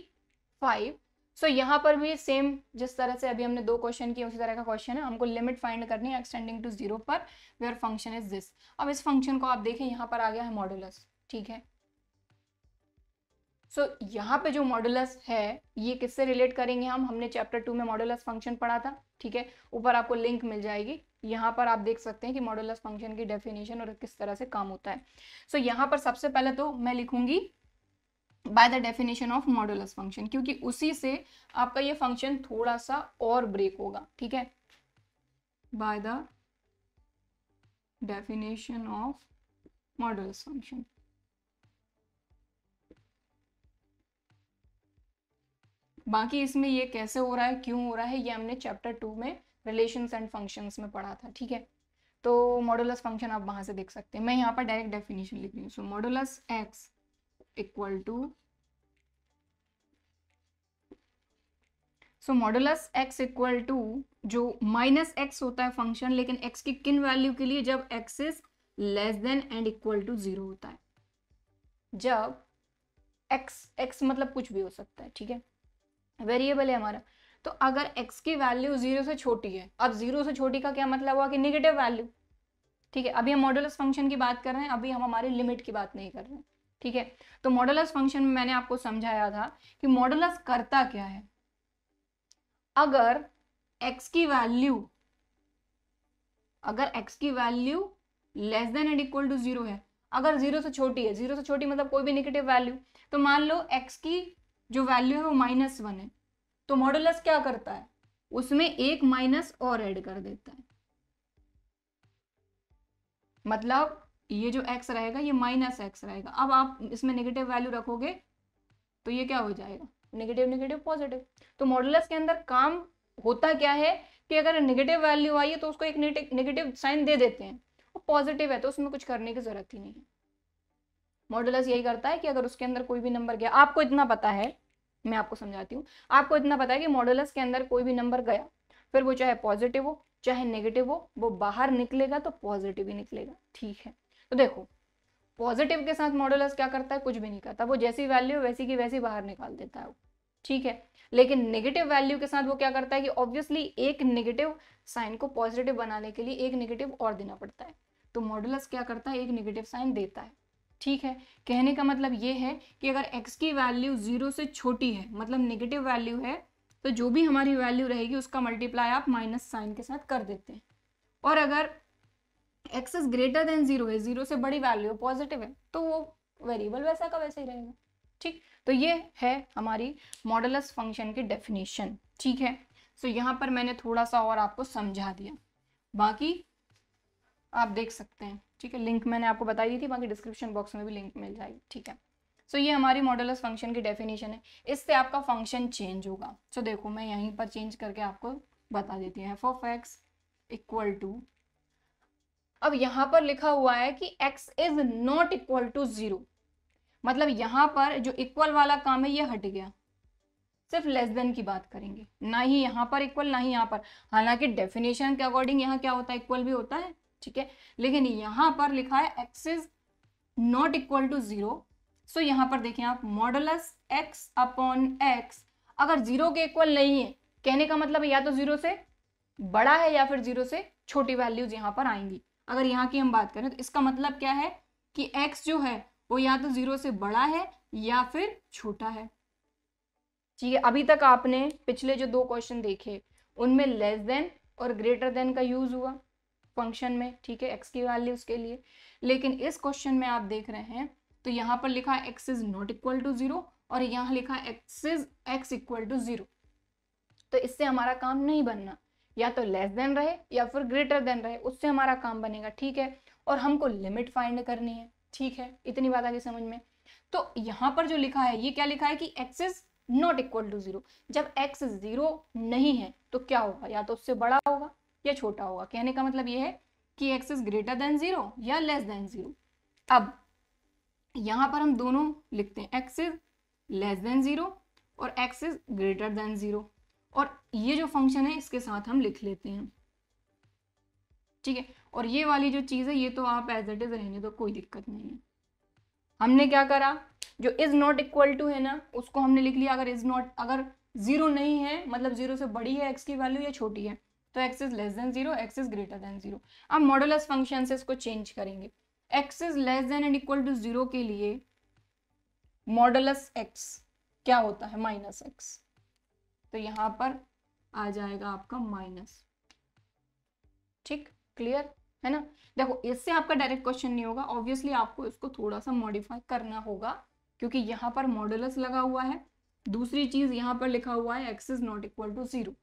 five so यहाँ पर भी सेम जिस तरह से अभी हमने दो क्वेश्चन किए उसी तरह का क्वेश्चन है हमको लिमिट फाइंड करनी है एक्सटेंडिंग टू जीरो पर वेयर फंक्शन इज दिस अब इस फंक्शन को आप देखें यहाँ पर आ गया है मॉडुलस ठीक है सो so, यहाँ पे जो मॉडुलस है ये किससे रिलेट करेंगे हम हमने चैप्टर टू में मॉडुलस फंक्शन पढ़ा था ठीक है ऊपर आपको लिंक मिल जाएगी यहाँ पर आप देख सकते हैं कि मॉडुलस फंक्शन की डेफिनेशन और किस तरह से काम होता है सो so, यहाँ पर सबसे पहले तो मैं लिखूंगी by the definition of modulus function क्योंकि उसी से आपका ये फंक्शन थोड़ा सा और ब्रेक होगा ठीक है by the definition of modulus function बाकी इसमें ये कैसे हो रहा है क्यों हो रहा है ये हमने चैप्टर टू में रिलेशन एंड फंक्शंस में पढ़ा था ठीक है तो मॉडुलस फंक्शन आप वहाँ से देख सकते हैं मैं यहाँ पर डायरेक्ट डेफिनेशन लिख रही हूँ so modulus x equal to so modulus x equal to जो माइनस एक्स होता है फंक्शन लेकिन एक्स की किन वैल्यू के लिए जब x is less than and equal to zero होता है जब एक्स एक्स मतलब कुछ भी हो सकता है ठीक है वेरिएबल है हमारा तो अगर एक्स की वैल्यू जीरो से छोटी है अब जीरो से छोटी का क्या मतलब हुआ कि निगेटिव वैल्यू ठीक है अभी हम मॉडलस फंक्शन की बात कर रहे हैं अभी हम हमारी लिमिट की बात नहीं कर रहे हैं ठीक है तो मॉडलस फंक्शन में मैंने आपको समझाया था कि मॉडलस करता क्या है अगर एक्स की वैल्यू अगर एक्स की value less than and equal to zero है अगर जीरो से छोटी है जीरो से छोटी मतलब कोई भी निगेटिव वैल्यू तो मान लो एक्स की जो वैल्यू है वो माइनस वन है तो मॉडुलस क्या करता है उसमें एक माइनस और ऐड कर देता है मतलब ये जो एक्स रहेगा ये माइनस एक्स रहेगा अब आप इसमें नेगेटिव वैल्यू रखोगे तो ये क्या हो जाएगा नेगेटिव नेगेटिव पॉजिटिव तो मॉडुलस के अंदर काम होता क्या है कि अगर नेगेटिव वैल्यू आई है तो उसको एक नेगेटिव साइन दे देते हैं और पॉजिटिव है तो उसमें कुछ करने की जरूरत ही नहीं है मॉडुलस यही करता है कि अगर उसके अंदर कोई भी नंबर गया आपको इतना पता है मैं आपको समझाती हूँ आपको इतना पता है कि मॉडुलस के अंदर कोई भी नंबर गया फिर वो चाहे पॉजिटिव हो चाहे नेगेटिव हो वो बाहर निकलेगा तो पॉजिटिव ही निकलेगा ठीक है तो देखो पॉजिटिव के साथ मॉडुलस क्या करता है कुछ भी नहीं करता वो जैसी वैल्यू वैसी की वैसी बाहर निकाल देता है वो ठीक है लेकिन नेगेटिव वैल्यू के साथ वो क्या करता है कि ऑब्वियसली एक नेगेटिव साइन को पॉजिटिव बनाने के लिए एक नेगेटिव और देना पड़ता है तो मॉडुलस क्या करता है एक नेगेटिव साइन देता है ठीक है कहने का मतलब ये है कि अगर x की वैल्यू ज़ीरो से छोटी है मतलब नेगेटिव वैल्यू है तो जो भी हमारी वैल्यू रहेगी उसका मल्टीप्लाई आप माइनस साइन के साथ कर देते हैं और अगर x is greater than zero है जीरो से बड़ी वैल्यू पॉजिटिव है तो वो वेरिएबल वैसा का वैसा ही रहेगा ठीक तो ये है हमारी मॉडलस फंक्शन की डेफिनेशन ठीक है सो so, यहाँ पर मैंने थोड़ा सा और आपको समझा दिया बाकी आप देख सकते हैं ठीक है लिंक मैंने आपको बताई दी थी बाकी डिस्क्रिप्शन बॉक्स में भी लिंक मिल जाएगी ठीक है सो so, ये हमारी मॉडल फंक्शन की डेफिनेशन है इससे आपका फंक्शन चेंज होगा सो so, देखो मैं यहीं पर चेंज करके आपको बता देती हूँ f of x equal to अब यहाँ पर लिखा हुआ है कि x is not equal to zero मतलब यहाँ पर जो इक्वल वाला काम है ये हट गया सिर्फ लेस देन की बात करेंगे ना ही यहाँ पर इक्वल ना ही यहाँ पर हालांकि डेफिनेशन के अकॉर्डिंग यहाँ क्या होता है इक्वल भी होता है ठीक है लेकिन यहां पर लिखा है x is not equal to zero so यहां पर देखें आप मॉडलस एक्स अपॉन एक्स अगर जीरो के इक्वल नहीं है कहने का मतलब या तो जीरो से बड़ा है या फिर जीरो से छोटी वैल्यूज यहां पर आएंगी अगर यहाँ की हम बात करें तो इसका मतलब क्या है कि एक्स जो है वो या तो जीरो से बड़ा है या फिर छोटा है ठीक है अभी तक आपने पिछले जो दो क्वेश्चन देखे उनमें लेस देन और ग्रेटर देन का यूज हुआ फंक्शन में ठीक है एक्स की वैल्यू उसके लिए लेकिन इस क्वेश्चन में आप देख रहे हैं तो यहाँ पर लिखा है x is not equal to zero और यहाँ लिखा है x is x equal to zero तो इससे हमारा काम नहीं बनना या तो लेस देन रहे या फिर ग्रेटर देन रहे उससे हमारा काम बनेगा ठीक है और हमको लिमिट फाइंड करनी है ठीक है इतनी बात आ गई समझ में तो यहाँ पर जो लिखा है ये क्या लिखा है कि x is not equal to zero जब एक्स जीरो नहीं है तो क्या होगा या तो उससे बड़ा होगा या छोटा होगा कहने का मतलब ये है कि x is greater than zero या लेस देन जीरो अब यहाँ पर हम दोनों लिखते हैं x is less than zero और x is greater than zero और ये जो फंक्शन है इसके साथ हम लिख लेते हैं ठीक है और ये वाली जो चीज़ है ये तो आप एज इट इज रहने तो कोई दिक्कत नहीं है हमने क्या करा जो इज नॉट इक्वल टू है ना उसको हमने लिख लिया अगर इज नॉट अगर जीरो नहीं है मतलब जीरो से बड़ी है एक्स की वैल्यू या छोटी है तो x is less than zero x is greater than zero अब मॉडुलस फंक्शन से इसको चेंज करेंगे x is less than and equal to zero के लिए मॉडुलस x क्या होता है माइनस एक्स तो यहां पर आ जाएगा आपका माइनस ठीक क्लियर है ना देखो इससे आपका डायरेक्ट क्वेश्चन नहीं होगा ऑब्वियसली आपको इसको थोड़ा सा मॉडिफाई करना होगा क्योंकि यहां पर मॉडुलस लगा हुआ है दूसरी चीज यहां पर लिखा हुआ है x is not equal to zero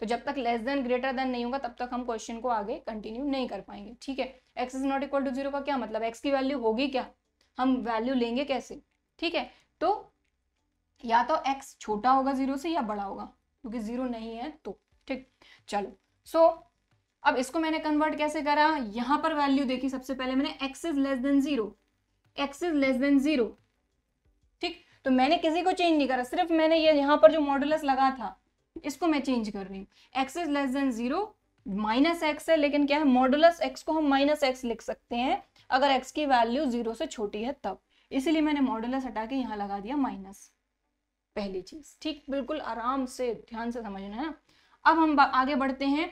तो जब तक लेस देन ग्रेटर देन नहीं होगा तब तक हम क्वेश्चन को आगे कंटिन्यू नहीं कर पाएंगे ठीक है x is not equal to zero का क्या मतलब एक्स की वैल्यू होगी क्या हम वैल्यू लेंगे कैसे ठीक है तो या तो एक्स छोटा होगा जीरो से या बड़ा होगा क्योंकि जीरो नहीं है तो ठीक चलो सो so, अब इसको मैंने कन्वर्ट कैसे करा यहाँ पर वैल्यू देखी सबसे पहले मैंने x is less than zero x is less than zero ठीक तो मैंने किसी को चेंज नहीं करा सिर्फ मैंने ये यहाँ पर जो मॉडुलस लगा था इसको मैं चेंज कर रही हूँ x is less than zero minus x है लेकिन क्या है मॉडुलस एक्स को हम माइनस एक्स लिख सकते हैं अगर एक्स की वैल्यू जीरो से छोटी है तब इसीलिए मैंने मॉडुलस हटा के यहाँ लगा दिया माइनस पहली चीज ठीक बिल्कुल आराम से ध्यान से समझना है अब हम आगे बढ़ते हैं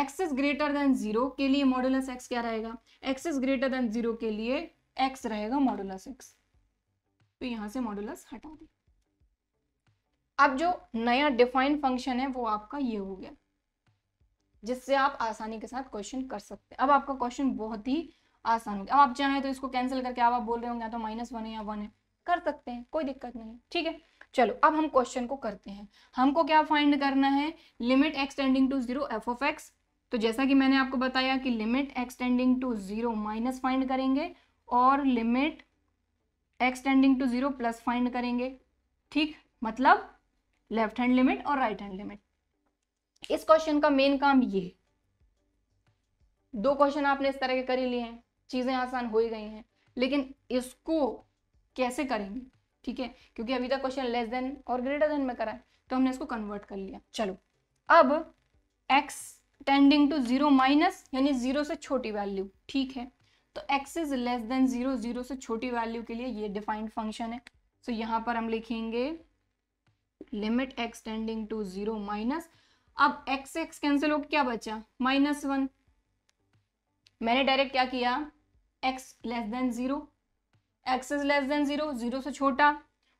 x is greater than zero के लिए मॉडुलस एक्स क्या रहेगा x is greater than zero के लिए एक्स रहेगा मॉडुलस एक्स तो यहाँ से मॉडुलस हटा दिया अब जो नया डिफाइन फंक्शन है वो आपका ये हो गया जिससे आप आसानी के साथ क्वेश्चन कर सकते हैं अब आपका क्वेश्चन बहुत ही आसान हो गया अब आप चाहें तो इसको कैंसिल करके आप बोल रहे होंगे हाँ, तो माइनस वन है या वन है कर सकते हैं कोई दिक्कत नहीं ठीक है चलो अब हम क्वेश्चन को करते हैं हमको क्या फाइंड करना है limit extending to zero f of x तो जैसा कि मैंने आपको बताया कि limit extending to zero minus find करेंगे और limit extending to zero plus find करेंगे ठीक मतलब लेफ्ट हैंड लिमिट और राइट हैंड लिमिट इस क्वेश्चन का मेन काम ये दो क्वेश्चन आपने इस तरह के कर ही लिए हैं चीज़ें आसान हो ही गई हैं लेकिन इसको कैसे करेंगे ठीक है क्योंकि अभी तक क्वेश्चन लेस देन और ग्रेटर देन में करा है तो हमने इसको कन्वर्ट कर लिया चलो अब x tending to zero minus यानी जीरो से छोटी वैल्यू ठीक है तो x is less than zero zero से छोटी वैल्यू के लिए ये डिफाइंड फंक्शन है सो so, यहाँ पर हम लिखेंगे limit extending to zero minus अब एक्स एक्स कैंसिल होकर क्या बचा माइनस वन मैंने डायरेक्ट क्या किया x less than zero x is less than zero zero से छोटा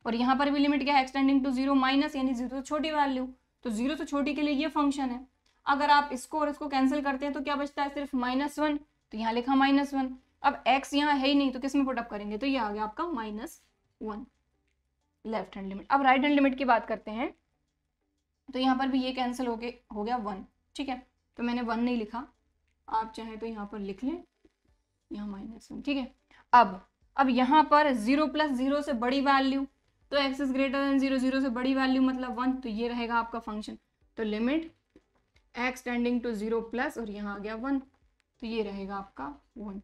और यहां पर भी लिमिट क्या है एक्सटेंडिंग टू जीरो माइनस यानी जीरो से छोटी वैल्यू तो जीरो से छोटी के लिए ये फंक्शन है अगर आप इसको और इसको कैंसिल करते हैं तो क्या बचता है सिर्फ माइनस वन तो यहाँ लिखा माइनस वन अब एक्स यहाँ है ही नहीं तो किस में पुटअप करेंगे तो ये आ गया आपका minus one left hand limit अब राइट हैंड लिमिट की बात करते हैं तो यहाँ पर भी ये कैंसिल हो गए हो गया वन ठीक है तो मैंने वन नहीं लिखा आप चाहे तो यहाँ पर लिख लें यहाँ माइनस वन ठीक है अब अब यहाँ पर जीरो प्लस जीरो से बड़ी वैल्यू तो x is greater than zero zero से बड़ी वैल्यू मतलब वन तो ये रहेगा आपका फंक्शन तो limit x tending to zero plus और यहाँ आ गया वन तो ये रहेगा आपका वन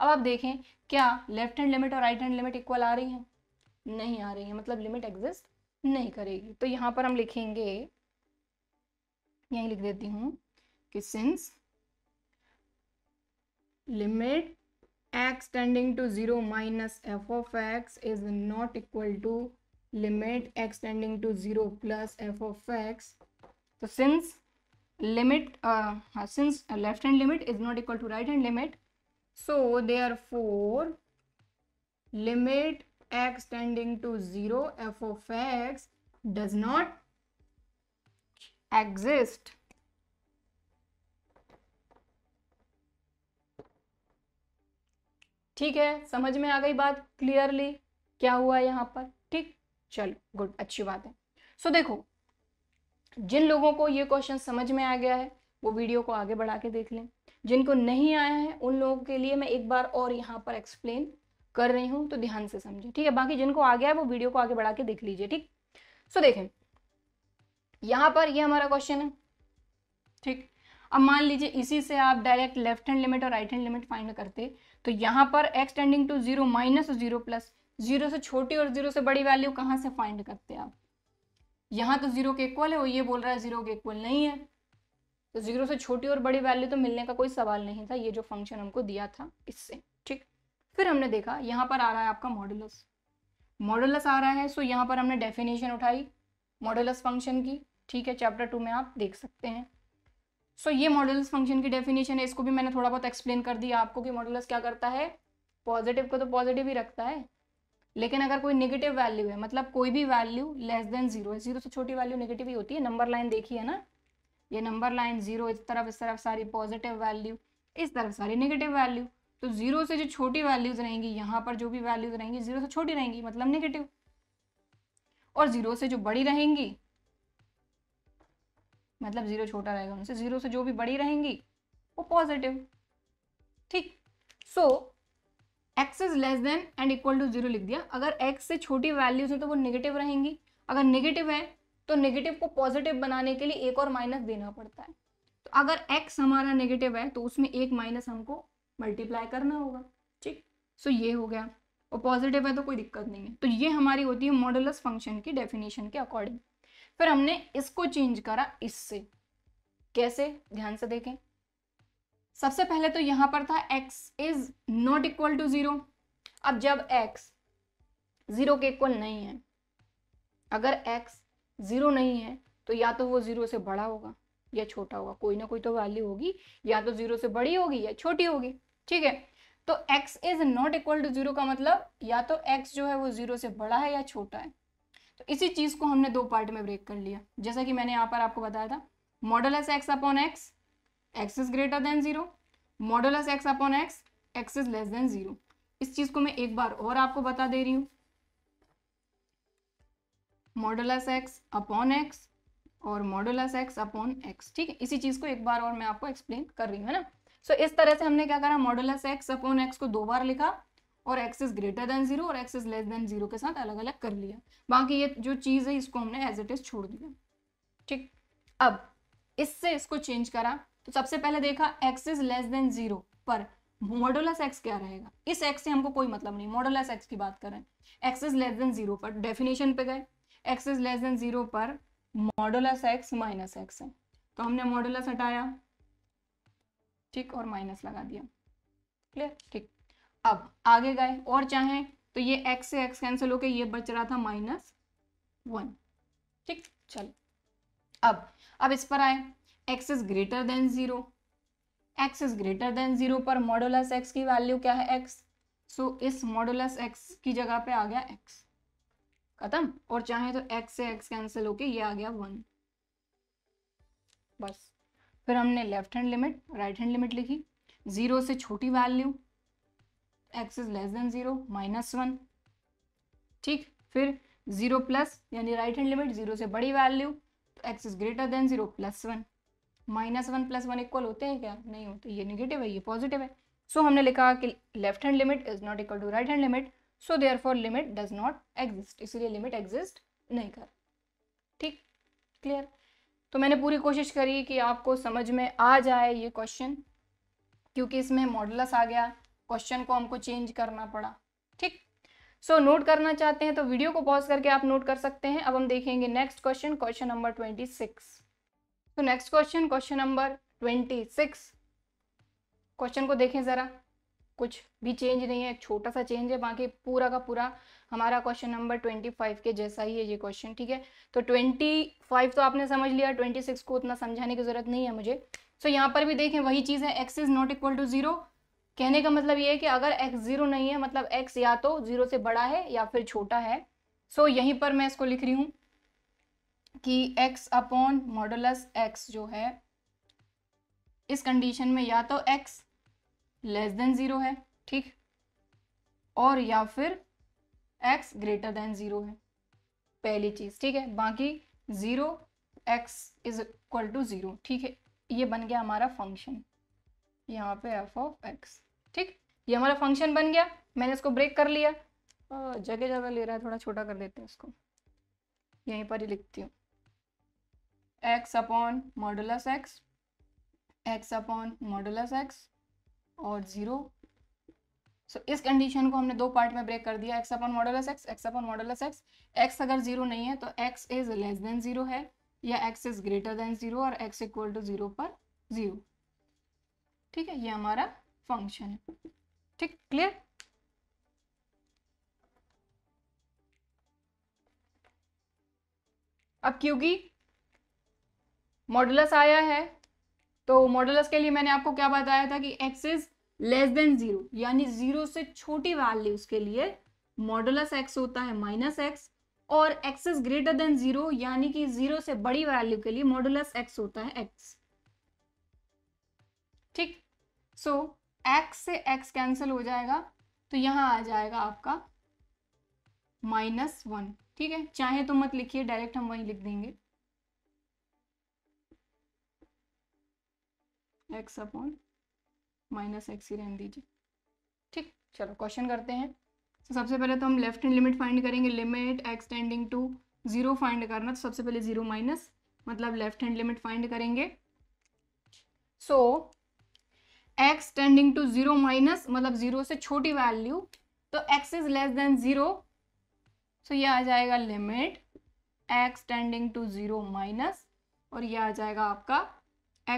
अब आप देखें क्या लेफ्ट हैंड लिमिट और राइट हैंड लिमिट इक्वल आ रही है नहीं आ रही है मतलब लिमिट एग्जिस्ट नहीं करेगी तो यहाँ पर हम लिखेंगे यही लिख देती हूँ कि since limit x tending to zero minus f of x is not equal to limit x tending to zero plus f of x तो since limit since left hand limit is not equal to right hand limit so therefore limit x tending to 0 f of x does not exist ठीक है समझ में आ गई बात क्लियरली क्या हुआ यहाँ पर ठीक चलो गुड अच्छी बात है सो so, देखो जिन लोगों को ये क्वेश्चन समझ में आ गया है वो वीडियो को आगे बढ़ा के देख लें जिनको नहीं आया है उन लोगों के लिए मैं एक बार और यहाँ पर एक्सप्लेन कर रही हूं तो ध्यान से समझें ठीक है बाकी जिनको आ गया है वो वीडियो को आगे बढ़ा के देख लीजिए ठीक सो देखें यहां पर ये हमारा क्वेश्चन है ठीक अब मान लीजिए इसी से आप डायरेक्ट लेफ्ट हैंड लिमिट और राइट हैंड लिमिट फाइंड करते तो यहां पर x tending to zero minus zero plus zero से छोटी और जीरो से बड़ी वैल्यू कहां से फाइंड करते आप यहां तो जीरो के इक्वल है और ये बोल रहा है जीरो के इक्वल नहीं है तो जीरो से छोटी और बड़ी वैल्यू तो मिलने का कोई सवाल नहीं था ये जो फंक्शन हमको दिया था इससे ठीक फिर हमने देखा यहाँ पर आ रहा है आपका मॉडुलस मॉडुलस आ रहा है सो यहाँ पर हमने डेफिनेशन उठाई मॉडुलस फंक्शन की ठीक है चैप्टर टू में आप देख सकते हैं सो ये मॉडुलस फंक्शन की डेफिनेशन है इसको भी मैंने थोड़ा बहुत एक्सप्लेन कर दिया आपको कि मॉडुलस क्या करता है पॉजिटिव को तो पॉजिटिव ही रखता है लेकिन अगर कोई नेगेटिव वैल्यू है मतलब कोई भी वैल्यू लेस देन जीरो है जीरो से छोटी वैल्यू नेगेटिव ही होती है नंबर लाइन देखिए ना ये नंबर लाइन जीरो इस तरफ इस तरफ सारी पॉजिटिव वैल्यू इस तरफ सारी नेगेटिव वैल्यू तो जीरो से जो छोटी वैल्यूज रहेंगी यहाँ पर जो भी वैल्यूज रहेंगी जीरो से छोटी रहेंगी मतलब नेगेटिव और जीरो से जो बड़ी रहेंगी मतलब जीरो छोटा रहेगा उनसे जीरो से जो भी बड़ी रहेंगी वो पॉजिटिव ठीक so x is less than and equal to zero लिख दिया अगर एक्स से छोटी वैल्यूज है तो वो निगेटिव रहेंगी अगर निगेटिव है तो नेगेटिव को पॉजिटिव बनाने के लिए एक और माइनस देना पड़ता है तो अगर एक्स हमारा नेगेटिव है तो उसमें एक माइनस हमको मल्टीप्लाई करना होगा ठीक सो ये हो गया और पॉजिटिव है तो कोई दिक्कत नहीं है तो ये हमारी होती है मॉडुलस फंक्शन की डेफिनेशन के अकॉर्डिंग फिर हमने इसको चेंज करा इससे कैसे ध्यान से देखें सबसे पहले तो यहां पर था x is not equal to zero अब जब x ज़ीरो के इक्वल नहीं है अगर x ज़ीरो नहीं है तो या तो वो ज़ीरो से बड़ा होगा या छोटा होगा कोई ना कोई तो वैल्यू होगी या तो ज़ीरो से बड़ी होगी या छोटी होगी ठीक है तो x is not equal to zero का मतलब या तो x जो है वो जीरो से बड़ा है या छोटा है तो इसी चीज को हमने दो पार्ट में ब्रेक कर लिया जैसा कि मैंने यहाँ पर आपको बताया था modulus x upon x x is greater than zero modulus x upon x x is less than zero इस चीज को मैं एक बार और आपको बता दे रही हूं modulus x upon x और मॉडुलस एक्स अपॉन एक्स ठीक है इसी चीज़ को एक बार और मैं आपको एक्सप्लेन कर रही हूँ है ना सो so, इस तरह से हमने क्या करा मॉडुलस एक्स अपॉन एक्स को दो बार लिखा और x is greater than zero और x is less than zero के साथ अलग अलग कर लिया बाकी ये जो चीज़ है इसको हमने एज इट इज छोड़ दिया ठीक अब इससे इसको चेंज करा तो सबसे पहले देखा x is less than zero पर मॉडुलस एक्स क्या रहेगा इस एक्स से हमको कोई मतलब नहीं मॉडुलस एक्स की बात करें x is less than zero पर डेफिनेशन पे गए x is less than zero पर मॉडुलस एक्स माइनस एक्स है तो हमने मॉडुलस हटाया टिक और माइनस लगा दिया क्लियर ठीक अब आगे गए और चाहें तो ये x से x कैंसिल होके ये बच रहा था माइनस वन ठीक चल अब अब इस पर आए x is greater than zero x is greater than zero पर मॉडुलस x की वैल्यू क्या है x सो so, इस मॉडुलस x की जगह पे आ गया x खत्म और चाहे तो x से x कैंसिल होके ये आ गया वन बस फिर हमने left hand limit right hand limit लिखी ज़ीरो से छोटी value x is less than zero minus one ठीक फिर ज़ीरो प्लस यानी राइट हैंड लिमिट ज़ीरो से बड़ी value x is greater than zero plus one minus one plus one equal होते हैं क्या नहीं होते ये निगेटिव है ये पॉजिटिव है सो so, हमने लिखा कि left hand limit is not equal to right hand limit so therefore limit does not exist इसलिए लिमिट एग्जिस्ट नहीं कर ठीक क्लियर तो मैंने पूरी कोशिश करी कि आपको समझ में आ जाए ये क्वेश्चन क्योंकि इसमें मॉडलस आ गया क्वेश्चन को हमको चेंज करना पड़ा ठीक सो so, नोट करना चाहते हैं तो वीडियो को पॉज करके आप नोट कर सकते हैं अब हम देखेंगे next question question number twenty six तो next question question number twenty six question को देखें ज़रा कुछ भी चेंज नहीं है छोटा सा चेंज है बाकी पूरा का पूरा हमारा क्वेश्चन नंबर ट्वेंटी फाइव के जैसा ही है ये क्वेश्चन ठीक है तो ट्वेंटी फाइव तो आपने समझ लिया ट्वेंटी सिक्स को उतना समझाने की जरूरत नहीं है मुझे सो so, यहाँ पर भी देखें वही चीज़ है x is not equal to zero कहने का मतलब ये है कि अगर एक्स जीरो नहीं है मतलब एक्स या तो जीरो से बड़ा है या फिर छोटा है सो so, यहीं पर मैं इसको लिख रही हूँ कि एक्स अपॉन मॉडलस एक्स जो है इस कंडीशन में या तो एक्स लेस देन ज़ीरो है ठीक और या फिर एक्स ग्रेटर देन ज़ीरो है पहली चीज़ ठीक है बाकी zero x is equal to zero ठीक है ये बन गया हमारा फंक्शन यहाँ पे एफ ऑफ एक्स ठीक ये हमारा फंक्शन बन गया मैंने इसको ब्रेक कर लिया जगह जगह ले रहा है थोड़ा छोटा कर देते हैं इसको यहीं पर ही लिखती हूँ x upon modulus x x upon modulus x और ज़ीरो सो इस कंडीशन को हमने दो पार्ट में ब्रेक कर दिया x upon modulus x x upon modulus x x अगर जीरो नहीं है तो x is less than zero है या x is greater than zero और एक्स इक्वल टू जीरो पर जीरो ठीक है ये हमारा फंक्शन है ठीक क्लियर अब क्योंकि मॉडुलस आया है तो मॉडलस के लिए मैंने आपको क्या बताया था कि x is less than zero यानी जीरो से छोटी वैल्यूज के लिए मॉडुलस एक्स होता है माइनस एक्स और x is greater than zero यानी कि जीरो से बड़ी वैल्यू के लिए मॉडुलस एक्स होता है एक्स ठीक सो so, एक्स से एक्स कैंसिल हो जाएगा तो यहां आ जाएगा आपका माइनस वन ठीक है चाहे तो मत लिखिए डायरेक्ट हम वहीं लिख देंगे एक्स अपॉन माइनस एक्स ही रहने दीजिए ठीक चलो क्वेश्चन करते हैं तो सबसे पहले तो हम लेफ्ट हैंड लिमिट फाइंड करेंगे limit x tending to zero find करना तो सबसे पहले ज़ीरो माइनस मतलब लेफ्ट हैंड लिमिट फाइंड करेंगे so x tending to zero minus मतलब ज़ीरो से छोटी वैल्यू तो x is less than zero so ये आ जाएगा limit x tending to zero minus और यह आ जाएगा आपका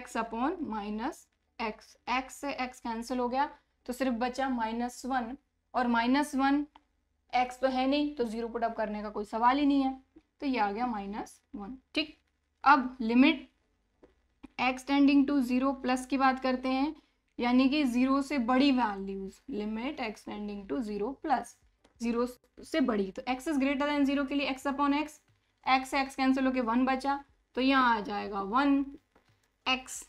x upon minus x x से एक्स कैंसिल हो गया तो सिर्फ बचा माइनस वन और माइनस वन एक्स तो है नहीं तो जीरो पुटअप करने का कोई सवाल ही नहीं है तो ये आ गया माइनस वन ठीक अब limit x tending to zero plus की बात करते हैं यानी कि जीरो से बड़ी values limit x tending to zero plus zero से बड़ी तो x is greater than zero के लिए x upon x x x cancel होके वन बचा तो यहाँ आ जाएगा वन एक्स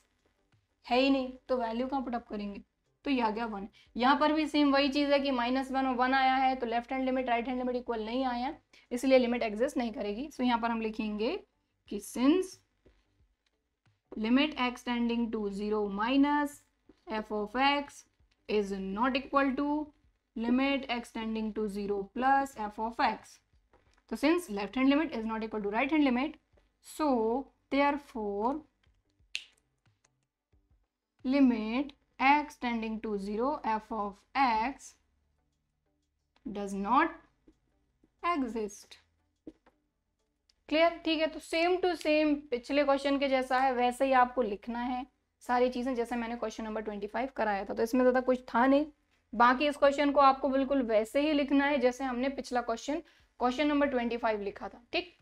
है ही नहीं तो वैल्यू कहाँ पुटअप करेंगे तो यह आ गया वन यहाँ पर भी सेम वही चीज़ है कि माइनस वन और वन आया है तो left hand limit right hand limit equal नहीं आया इसलिए लिमिट एग्जिस्ट नहीं करेगी सो यहाँ पर हम लिखेंगे कि since limit x tending to zero minus f of x is not equal to limit x tending to zero plus f of x तो since left hand limit is not equal to right hand limit so there limit x tending to 0 f of x does not exist clear ठीक है तो सेम टू सेम पिछले क्वेश्चन के जैसा है वैसे ही आपको लिखना है सारी चीज़ें जैसे मैंने क्वेश्चन नंबर ट्वेंटी फाइव कराया था तो इसमें ज़्यादा कुछ था नहीं बाकी इस क्वेश्चन को आपको बिल्कुल वैसे ही लिखना है जैसे हमने पिछला question question number twenty five लिखा था ठीक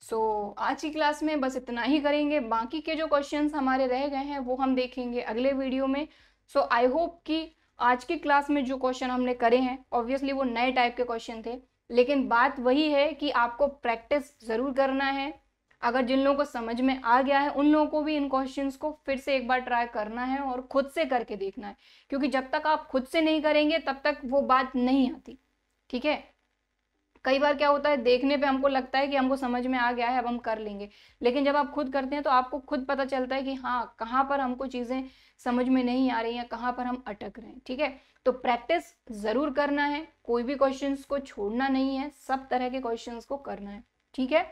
सो so, आज की क्लास में बस इतना ही करेंगे बाकी के जो क्वेश्चंस हमारे रह गए हैं वो हम देखेंगे अगले वीडियो में सो आई होप कि आज की क्लास में जो क्वेश्चन हमने करे हैं ऑब्वियसली वो नए टाइप के क्वेश्चन थे लेकिन बात वही है कि आपको प्रैक्टिस ज़रूर करना है अगर जिन लोगों को समझ में आ गया है उन लोगों को भी इन क्वेश्चंस को फिर से एक बार ट्राई करना है और खुद से करके देखना है क्योंकि जब तक आप खुद से नहीं करेंगे तब तक वो बात नहीं आती ठीक है कई बार क्या होता है देखने पे हमको लगता है कि हमको समझ में आ गया है अब हम कर लेंगे लेकिन जब आप खुद करते हैं तो आपको खुद पता चलता है कि हाँ कहाँ पर हमको चीज़ें समझ में नहीं आ रही हैं कहाँ पर हम अटक रहे हैं ठीक है तो प्रैक्टिस ज़रूर करना है कोई भी क्वेश्चन को छोड़ना नहीं है सब तरह के क्वेश्चन को करना है ठीक है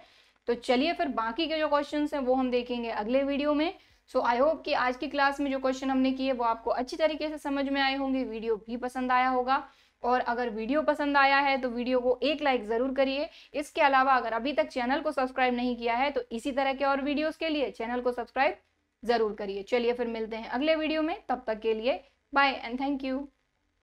तो चलिए फिर बाकी के जो क्वेश्चन हैं वो हम देखेंगे अगले वीडियो में सो आई होप कि आज की क्लास में जो क्वेश्चन हमने किए वो आपको अच्छी तरीके से समझ में आए होंगे वीडियो भी पसंद आया होगा और अगर वीडियो पसंद आया है तो वीडियो को एक लाइक ज़रूर करिए इसके अलावा अगर अभी तक चैनल को सब्सक्राइब नहीं किया है तो इसी तरह के और वीडियोज़ के लिए चैनल को सब्सक्राइब ज़रूर करिए चलिए फिर मिलते हैं अगले वीडियो में तब तक के लिए बाय एंड थैंक यू